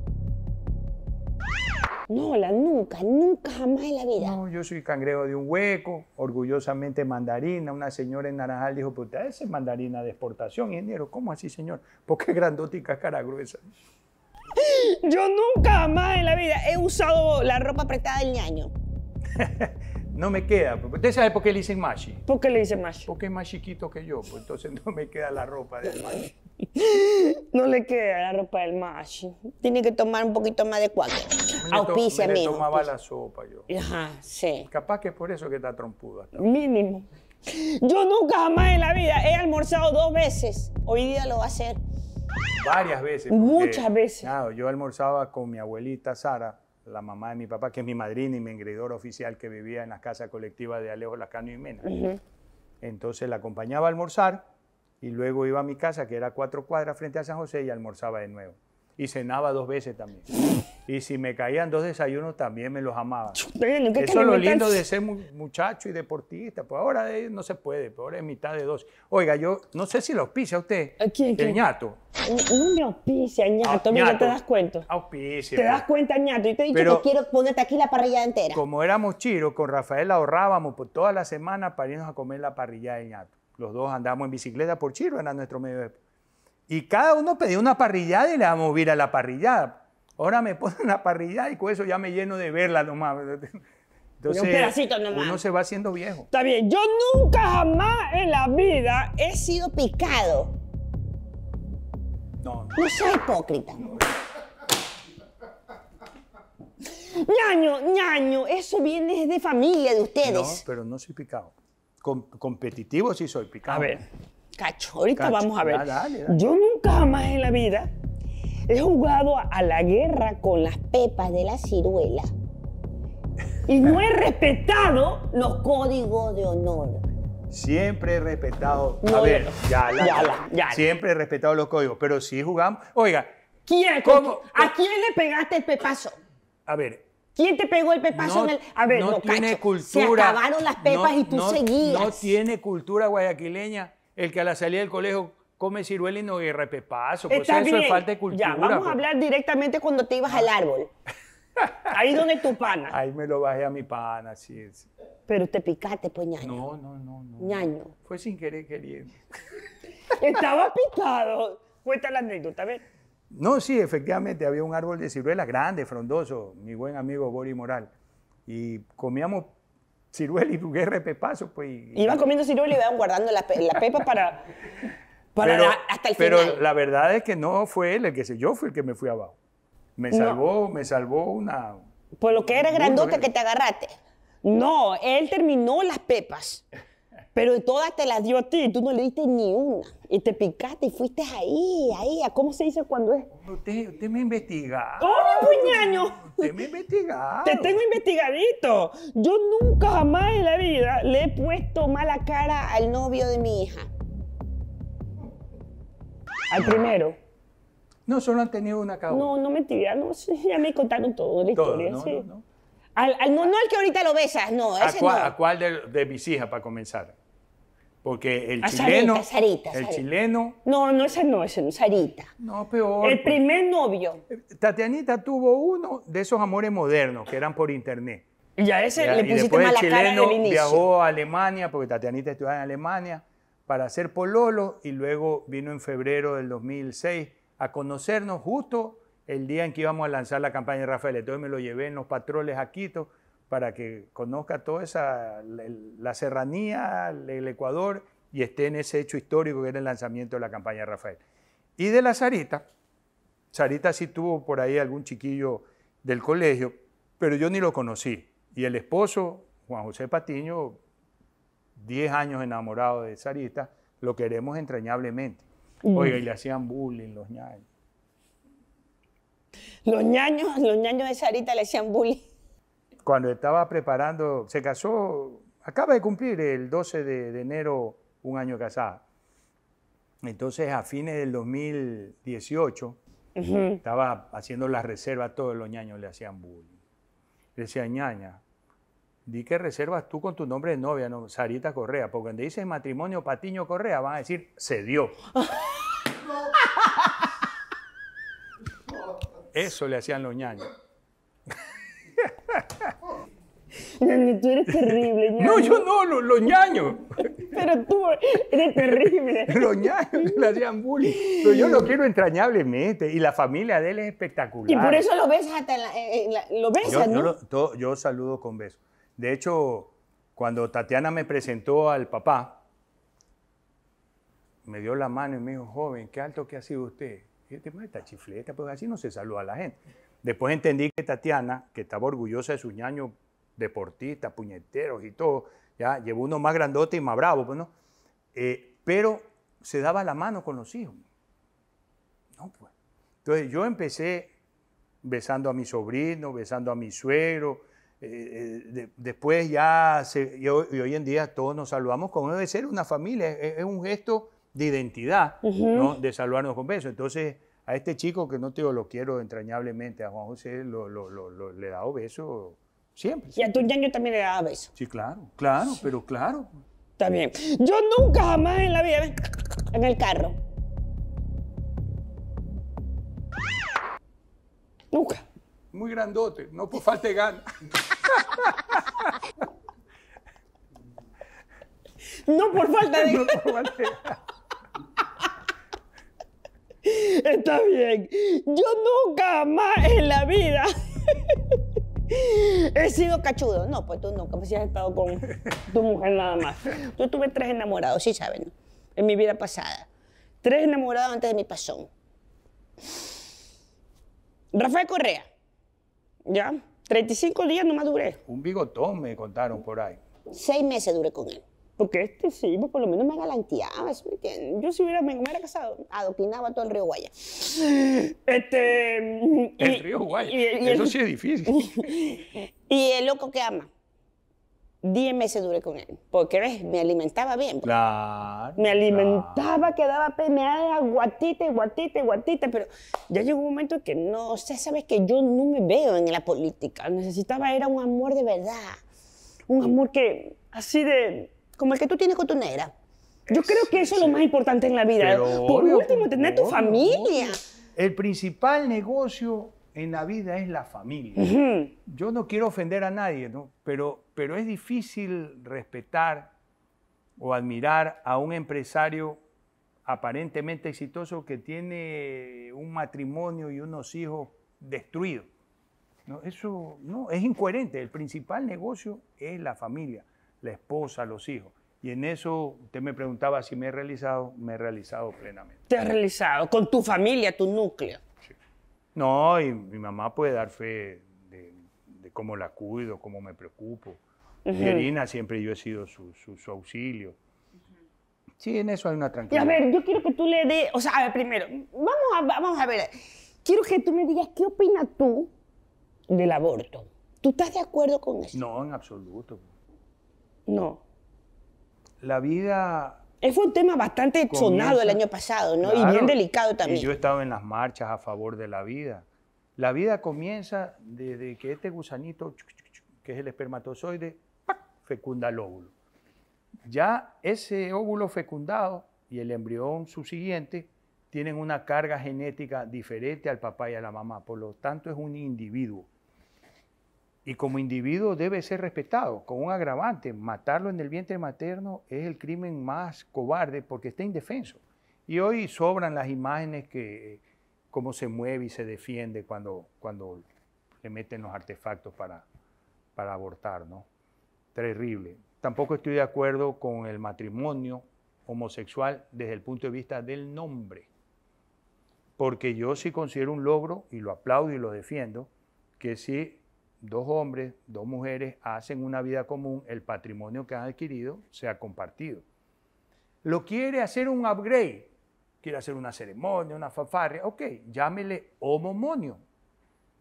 No, la nunca, nunca jamás en la vida. No, yo soy cangrejo de un hueco, orgullosamente mandarina. Una señora en Naranjal dijo, pero usted es mandarina de exportación, ingeniero. ¿Cómo así, señor? Porque grandótica cara gruesa. Yo nunca jamás en la vida he usado la ropa apretada del ñaño. no me queda. Pues. ¿Usted sabe por qué le dicen machi? ¿Por qué le dicen machi? Porque es más chiquito que yo, pues entonces no me queda la ropa del machi. No le queda la ropa del macho. Tiene que tomar un poquito más de cuatro. Auspicia, me tomaba la sopa yo. Ajá, sí. Capaz que es por eso que está trompudo Mínimo. Yo nunca jamás en la vida he almorzado dos veces. Hoy día lo va a hacer. Varias veces. Muchas veces. Claro, yo almorzaba con mi abuelita Sara, la mamá de mi papá, que es mi madrina y mi engredor oficial que vivía en las casas colectivas de Alejo Lacano y Mena. Entonces la acompañaba a almorzar y luego iba a mi casa, que era cuatro cuadras frente a San José, y almorzaba de nuevo. Y cenaba dos veces también. Y si me caían dos desayunos, también me los amaba. Eso es lo lindo de ser muchacho y deportista. Pues ahora no se puede, por pues ahora es mitad de dos. Oiga, yo no sé si lo auspicia usted. ¿Quién? ñato. No me auspicia, ñato. Mira, te das cuenta. Auspicia. Te das pues. cuenta, ñato. Yo te he dicho que quiero ponerte aquí la parrilla entera. Como éramos chiros, con Rafael ahorrábamos por toda la semana para irnos a comer la parrilla de ñato. Los dos andamos en bicicleta por Chiro, era nuestro medio de... Y cada uno pedía una parrillada y le a ir a la parrillada. Ahora me ponen la parrillada y con eso ya me lleno de verla nomás. Entonces, un pedacito nomás. uno se va haciendo viejo. Está bien, yo nunca jamás en la vida he sido picado. No, no. No soy hipócrita. ñaño, ñaño, eso viene de familia de ustedes. No, pero no soy picado competitivo si soy, picante. A ver, cacho, ahorita vamos a ver. Yo nunca más en la vida he jugado a la guerra con las pepas de la ciruela. Y no he respetado los códigos de honor. Siempre he respetado. a ver, ya, ya, Siempre he respetado los códigos, pero si jugamos. Oiga, ¿Quién, ¿a quién le pegaste el pepazo? A ver, ¿Quién te pegó el pepazo en el.? A ver, no tiene cultura. Se acabaron las pepas y tú seguías. No tiene cultura guayaquileña el que a la salida del colegio come ciruela y no guerra pepazo. Pues eso es falta de cultura. Ya, vamos a pues. hablar directamente cuando te ibas al ah. árbol. Ahí donde tu pana. Ahí me lo bajé a mi pana, sí. Pero te picaste, pues ñaño. No, no, no, no. ñaño. Fue sin querer queriendo. Estaba picado. Cuenta la anécdota, a ver. No, sí, efectivamente, había un árbol de ciruela grande, frondoso, mi buen amigo Bori Moral. Y comíamos ciruela y guerra pepazo, pues. Iban comiendo ciruela y iban guardando las la pepas para, para hasta el final. Pero la verdad es que no fue él el que se, yo fui el que me fui abajo. Me salvó, me salvó una. Por lo que era grandote que te agarraste. No, él terminó las pepas. Pero todas te las dio a ti, tú no le diste ni una. Y te picaste y fuiste ahí, ahí. ¿Cómo se dice cuando es? Usted, usted me investiga. ¿Cómo puñaño! Usted me investiga. Te tengo investigadito. Yo nunca jamás en la vida le he puesto mala cara al novio de mi hija. Al primero. No, solo han tenido una causa. No, no mentira, ya me contaron todo la historia. no, no. Al, al no, al que ahorita lo besas, no. Ese cuál, no. ¿a cuál de, de, mis hijas para comenzar? Porque el a chileno. Sarita, Sarita, el chileno. No, no, ese no, ese no, Sarita. No, peor. El pues. primer novio. Tatianita tuvo uno de esos amores modernos que eran por internet. Y a ese le pusiste y después el chileno cara viajó a Alemania, porque Tatianita estudiaba en Alemania, para hacer pololo y luego vino en febrero del 2006 a conocernos justo el día en que íbamos a lanzar la campaña de Rafael. Entonces me lo llevé en los patroles a Quito para que conozca toda esa, la, serranía, el Ecuador, y esté en ese hecho histórico que era el lanzamiento de la campaña de Rafael. Y de la Sarita, Sarita sí tuvo por ahí algún chiquillo del colegio, pero yo ni lo conocí. Y el esposo, Juan José Patiño, 10 años enamorado de Sarita, lo queremos entrañablemente. Oiga, y le hacían bullying los ñaños. Los ñaños, los ñaños de Sarita le hacían bullying. Cuando estaba preparando, se casó, acaba de cumplir el 12 de, enero un año casada. Entonces, a fines del 2018, estaba haciendo las reservas, todos los ñaños le hacían bullying. Le decía, ñaña, di qué reservas tú con tu nombre de novia, no, Sarita Correa, porque cuando dices matrimonio Patiño Correa, van a decir, se dio. Eso le hacían los ñaños. tú eres terrible. No, yo no, los, ñaños. Pero tú eres terrible. los ñaños le hacían bullying. Pero yo lo quiero entrañablemente y la familia de él es espectacular. Y por eso lo besas hasta eh, eh, lo besas, yo, Yo, yo saludo con beso. De hecho, cuando Tatiana me presentó al papá, me dio la mano y me dijo, joven, qué alto que ha sido usted esta chifleta, pues así no se saluda a la gente. Después entendí que Tatiana, que estaba orgullosa de su ñaño deportista, puñeteros y todo, ya llevó uno más grandote y más bravo, pues, eh, pero se daba la mano con los hijos. No, pues. Entonces yo empecé besando a mi sobrino, besando a mi suegro. Eh, eh, después ya, y hoy en día todos nos saludamos como debe ser una familia. es un gesto de identidad, de saludarnos con besos. Entonces, a este chico que no te lo quiero entrañablemente, a Juan José le he dado besos siempre. Y a tu ñaño también le daba beso. Sí, claro, claro, pero claro. Está bien. Yo nunca jamás en la vida en el carro. Nunca. Muy grandote, no por falta de ganas. no por falta de ganas. no por falta de ganas. Está bien. Yo nunca más en la vida he sido cachudo. No, pues tú nunca, pues si has estado con tu mujer nada más. Yo tuve tres enamorados, sí saben, en mi vida pasada. Tres enamorados antes de mi pasón. Rafael Correa, ¿ya? 35 días nomás duré. Un bigotón me contaron por ahí. Seis meses duré con él. Porque este sí, pues, por lo menos me galanteaba, ¿sí Yo si hubiera, me, hubiera casado, adoquinaba todo el río Guaya. Este, el río Guaya, eso sí es difícil. y el loco que ama. Diez meses duré con él, porque ¿ves? me alimentaba bien. Pues. Claro. Me alimentaba, quedaba, me daba guatita guatita guatita, pero ya llegó un momento que no, usted sabes que yo no me veo en la política. Necesitaba, era un amor de verdad. Un amor que, así de, como el que tú tienes con tu Yo creo que eso es lo más importante en la vida. por último, pues, tener tu familia. El principal negocio en la vida es la familia. Yo no quiero ofender a nadie, ¿no? pero, pero es difícil respetar o admirar a un empresario aparentemente exitoso que tiene un matrimonio y unos hijos destruidos. No, eso no, es incoherente. El principal negocio es la familia la esposa, los hijos. Y en eso usted me preguntaba si me he realizado, me he realizado plenamente. ¿Te has realizado con tu familia, tu núcleo? Sí. No, y mi mamá puede dar fe de, cómo la cuido, cómo me preocupo. Gerina siempre yo he sido su, su, auxilio. Sí, en eso hay una tranquilidad. a ver, yo quiero que tú le des, o sea, a ver, primero, vamos a, vamos a ver, quiero que tú me digas qué opinas tú del aborto. ¿Tú estás de acuerdo con eso? No, en absoluto. No. La vida... es eh, un tema bastante sonado el año pasado, ¿no? y bien delicado también. Y yo he estado en las marchas a favor de la vida. La vida comienza desde que este gusanito, que es el espermatozoide, fecunda el óvulo. Ya ese óvulo fecundado y el embrión subsiguiente tienen una carga genética diferente al papá y a la mamá, por lo tanto es un individuo y como individuo debe ser respetado, con un agravante. Matarlo en el vientre materno es el crimen más cobarde porque está indefenso. Y hoy sobran las imágenes que cómo se mueve y se defiende cuando, cuando le meten los artefactos para, para abortar, ¿no? Terrible. Tampoco estoy de acuerdo con el matrimonio homosexual desde el punto de vista del nombre, porque yo sí considero un logro, y lo aplaudo y lo defiendo, que sí dos hombres, dos mujeres hacen una vida común, el patrimonio que han adquirido se ha compartido. Lo quiere hacer un upgrade, quiere hacer una ceremonia, una fanfarria, ok, llámele homomonio,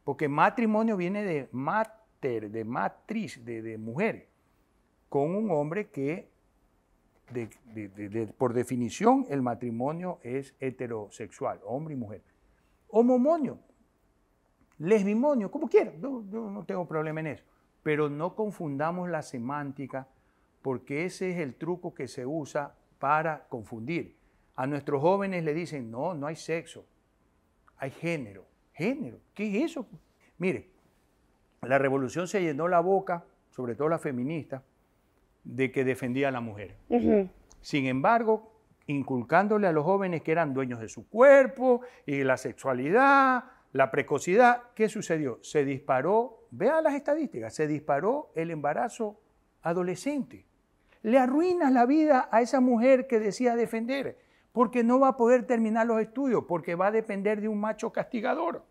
porque matrimonio viene de mater, de matriz, de, de mujer, con un hombre que, por definición, el matrimonio es heterosexual, hombre y mujer. Homomonio, lesbimonio, como quieran, yo, no tengo problema en eso. Pero no confundamos la semántica porque ese es el truco que se usa para confundir. A nuestros jóvenes le dicen, no, no hay sexo, hay género. ¿Género? ¿Qué es eso? Mire, la revolución se llenó la boca, sobre todo la feminista, de que defendía a la mujer. Sin embargo, inculcándole a los jóvenes que eran dueños de su cuerpo y de la sexualidad la precocidad, ¿qué sucedió? Se disparó, vea las estadísticas, se disparó el embarazo adolescente. Le arruinas la vida a esa mujer que decía defender, porque no va a poder terminar los estudios, porque va a depender de un macho castigador.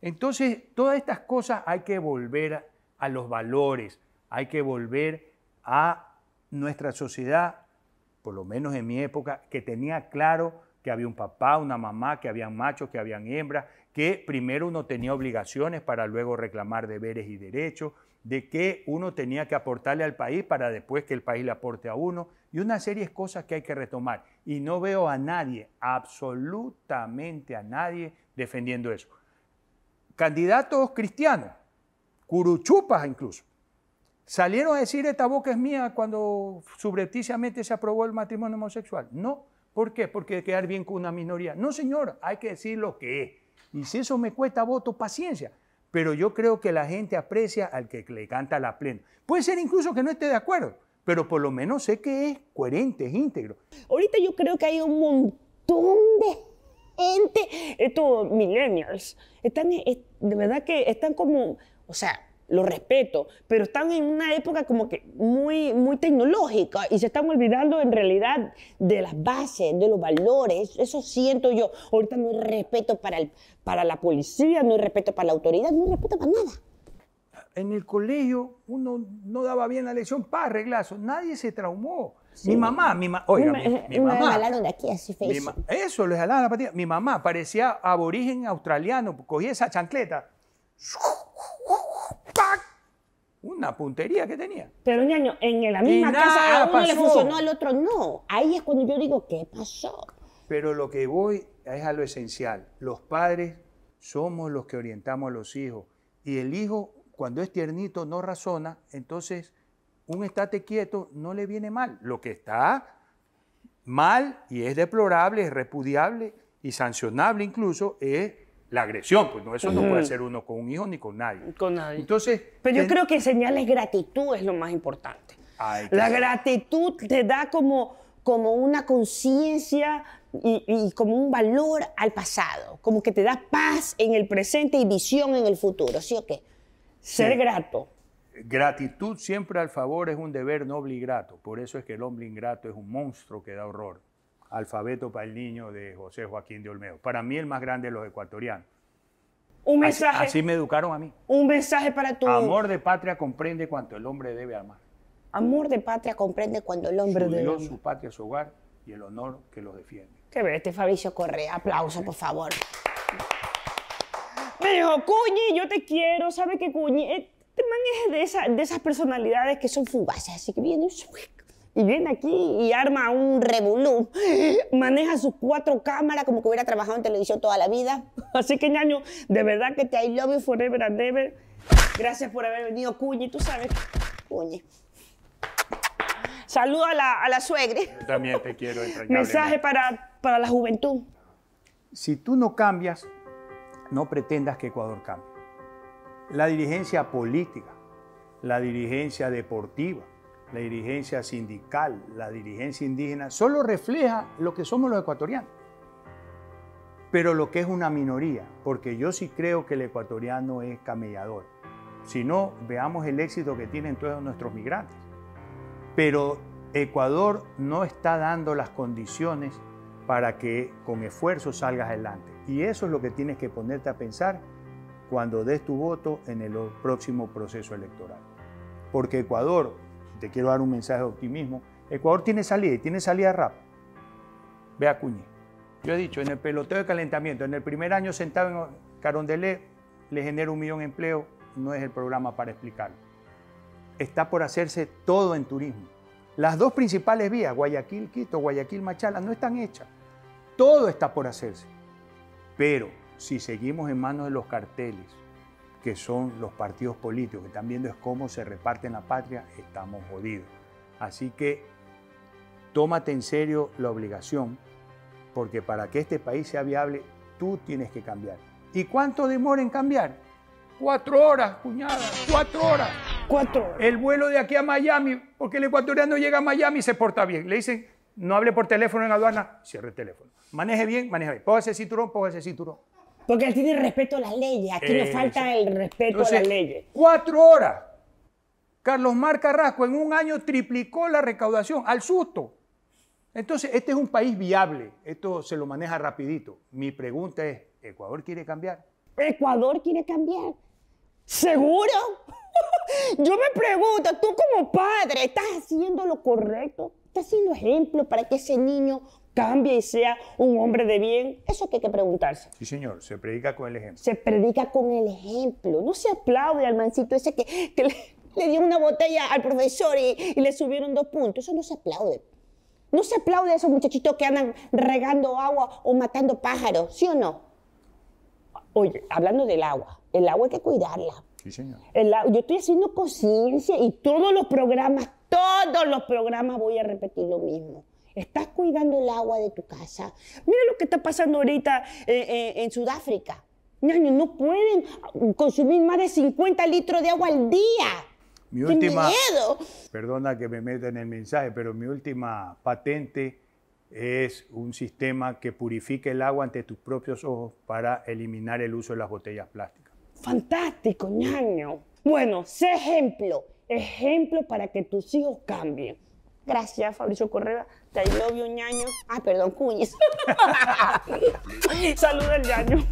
Entonces, todas estas cosas hay que volver a los valores, hay que volver a nuestra sociedad, por lo menos en mi época, que tenía claro que había un papá, una mamá, que había machos, que habían hembras, que primero uno tenía obligaciones para luego reclamar deberes y derechos, de que uno tenía que aportarle al país para después que el país le aporte a uno, y una serie de cosas que hay que retomar. Y no veo a nadie, absolutamente a nadie, defendiendo eso. Candidatos cristianos, curuchupas incluso, salieron a decir esta boca es mía cuando subrepticiamente se aprobó el matrimonio homosexual. No, ¿por qué? Porque quedar bien con una minoría. No, señor, hay que decir lo que es. Y si eso me cuesta voto, paciencia. Pero yo creo que la gente aprecia al que le canta la plena. Puede ser incluso que no esté de acuerdo, pero por lo menos sé que es coherente, es íntegro. Ahorita yo creo que hay un montón de gente, estos millennials, están, eh, de verdad que están como, o sea, lo respeto, pero están en una época como que muy, muy tecnológica y se están olvidando en realidad de las bases, de los valores. Eso siento yo. Ahorita no hay respeto para, el, para la policía, no hay respeto para la autoridad, no hay respeto para nada. En el colegio uno no daba bien la lección, pa, reglazo, nadie se traumó. Mi mamá, mi, oiga, mi, mamá. Me de aquí, así mi eso, les jalaron la Mi mamá parecía aborigen australiano, cogía esa chancleta. Una puntería que tenía. Pero ñaño, en la misma casa a uno le funcionó, al otro no. Ahí es cuando yo digo, ¿qué pasó? Pero lo que voy es a lo esencial. Los padres somos los que orientamos a los hijos. Y el hijo, cuando es tiernito, no razona, entonces un estate quieto no le viene mal. Lo que está mal y es deplorable, es repudiable y sancionable incluso, es la agresión, pues no, eso no puede ser uno con un hijo ni con nadie. Con nadie. Entonces, Pero yo creo que enseñarles gratitud es lo más importante. la gratitud te da como, como una conciencia y, como un valor al pasado, como que te da paz en el presente y visión en el futuro, ¿sí o qué? Ser grato. Gratitud siempre al favor es un deber noble y grato, por eso es que el hombre ingrato es un monstruo que da horror. Alfabeto para el Niño de José Joaquín de Olmedo. Para mí el más grande de los ecuatorianos. Un mensaje. Así, me educaron a mí. Un mensaje para tu... Amor de patria comprende cuanto el hombre debe amar. Amor de patria comprende cuando el hombre debe su patria, su hogar y el honor que los defiende. Qué este Fabricio Correa. Aplauso, por favor. Me dijo, Cuñi, yo te quiero. ¿Sabe que Cuñi? te este man es de, de esas personalidades que son fugaces. Así que viene un y viene aquí y arma un revolú. Maneja sus cuatro cámaras como que hubiera trabajado en televisión toda la vida. Así que, ñaño, de verdad que te I love forever and ever. Gracias por haber venido, Cuñi. Tú sabes, Cuñi. Saludo a la, a suegre. Yo también te quiero. Mensaje para, para la juventud. Si tú no cambias, no pretendas que Ecuador cambie. La dirigencia política, la dirigencia deportiva, la dirigencia sindical, la dirigencia indígena, solo refleja lo que somos los ecuatorianos. Pero lo que es una minoría, porque yo sí creo que el ecuatoriano es camellador. Si no, veamos el éxito que tienen todos nuestros migrantes. Pero Ecuador no está dando las condiciones para que con esfuerzo salgas adelante. Y eso es lo que tienes que ponerte a pensar cuando des tu voto en el próximo proceso electoral. Porque Ecuador te quiero dar un mensaje de optimismo. Ecuador tiene salida y tiene salida rápido. Ve a Cuñi. Yo he dicho, en el peloteo de calentamiento, en el primer año sentado en Carondelet, le genera un millón de empleo, no es el programa para explicarlo. Está por hacerse todo en turismo. Las dos principales vías, Guayaquil-Quito, Guayaquil-Machala, no están hechas. Todo está por hacerse. Pero si seguimos en manos de los carteles, que son los partidos políticos, que están viendo es cómo se en la patria, estamos jodidos. Así que tómate en serio la obligación, porque para que este país sea viable, tú tienes que cambiar. ¿Y cuánto demora en cambiar? Cuatro horas, cuñada, cuatro horas. Cuatro El vuelo de aquí a Miami, porque el ecuatoriano llega a Miami y se porta bien. Le dicen, no hable por teléfono en aduana, cierre el teléfono. Maneje bien, maneje bien. Póngase cinturón, póngase cinturón. Porque él tiene respeto a las leyes. Aquí nos eh, falta el respeto a las leyes. Cuatro horas. Carlos Mar Carrasco en un año triplicó la recaudación al susto. Entonces, este es un país viable. Esto se lo maneja rapidito. Mi pregunta es, ¿Ecuador quiere cambiar? Ecuador quiere cambiar. ¿Seguro? Yo me pregunto, tú como padre, ¿estás haciendo lo correcto? haciendo ejemplo para que ese niño cambie y sea un hombre de bien? Eso que hay que preguntarse. Sí, señor, se predica con el ejemplo. Se predica con el ejemplo. No se aplaude al mancito ese que, le, dio una botella al profesor y, y le subieron dos puntos. Eso no se aplaude. No se aplaude a esos muchachitos que andan regando agua o matando pájaros, ¿sí o no? Oye, hablando del agua, el agua hay que cuidarla yo estoy haciendo conciencia y todos los programas, todos los programas voy a repetir lo mismo. Estás cuidando el agua de tu casa. Mira lo que está pasando ahorita eh, eh, en Sudáfrica. No, no pueden consumir más de 50 litros de agua al día. Mi última, miedo! Perdona que me meta en el mensaje, pero mi última patente es un sistema que purifique el agua ante tus propios ojos para eliminar el uso de las botellas plásticas. Fantástico, ñaño. Bueno, sé ejemplo. Ejemplo para que tus hijos cambien. Gracias, Fabricio Correa. Te ayudo, ñaño. Ah, perdón, cuñes. Saluda al ñaño.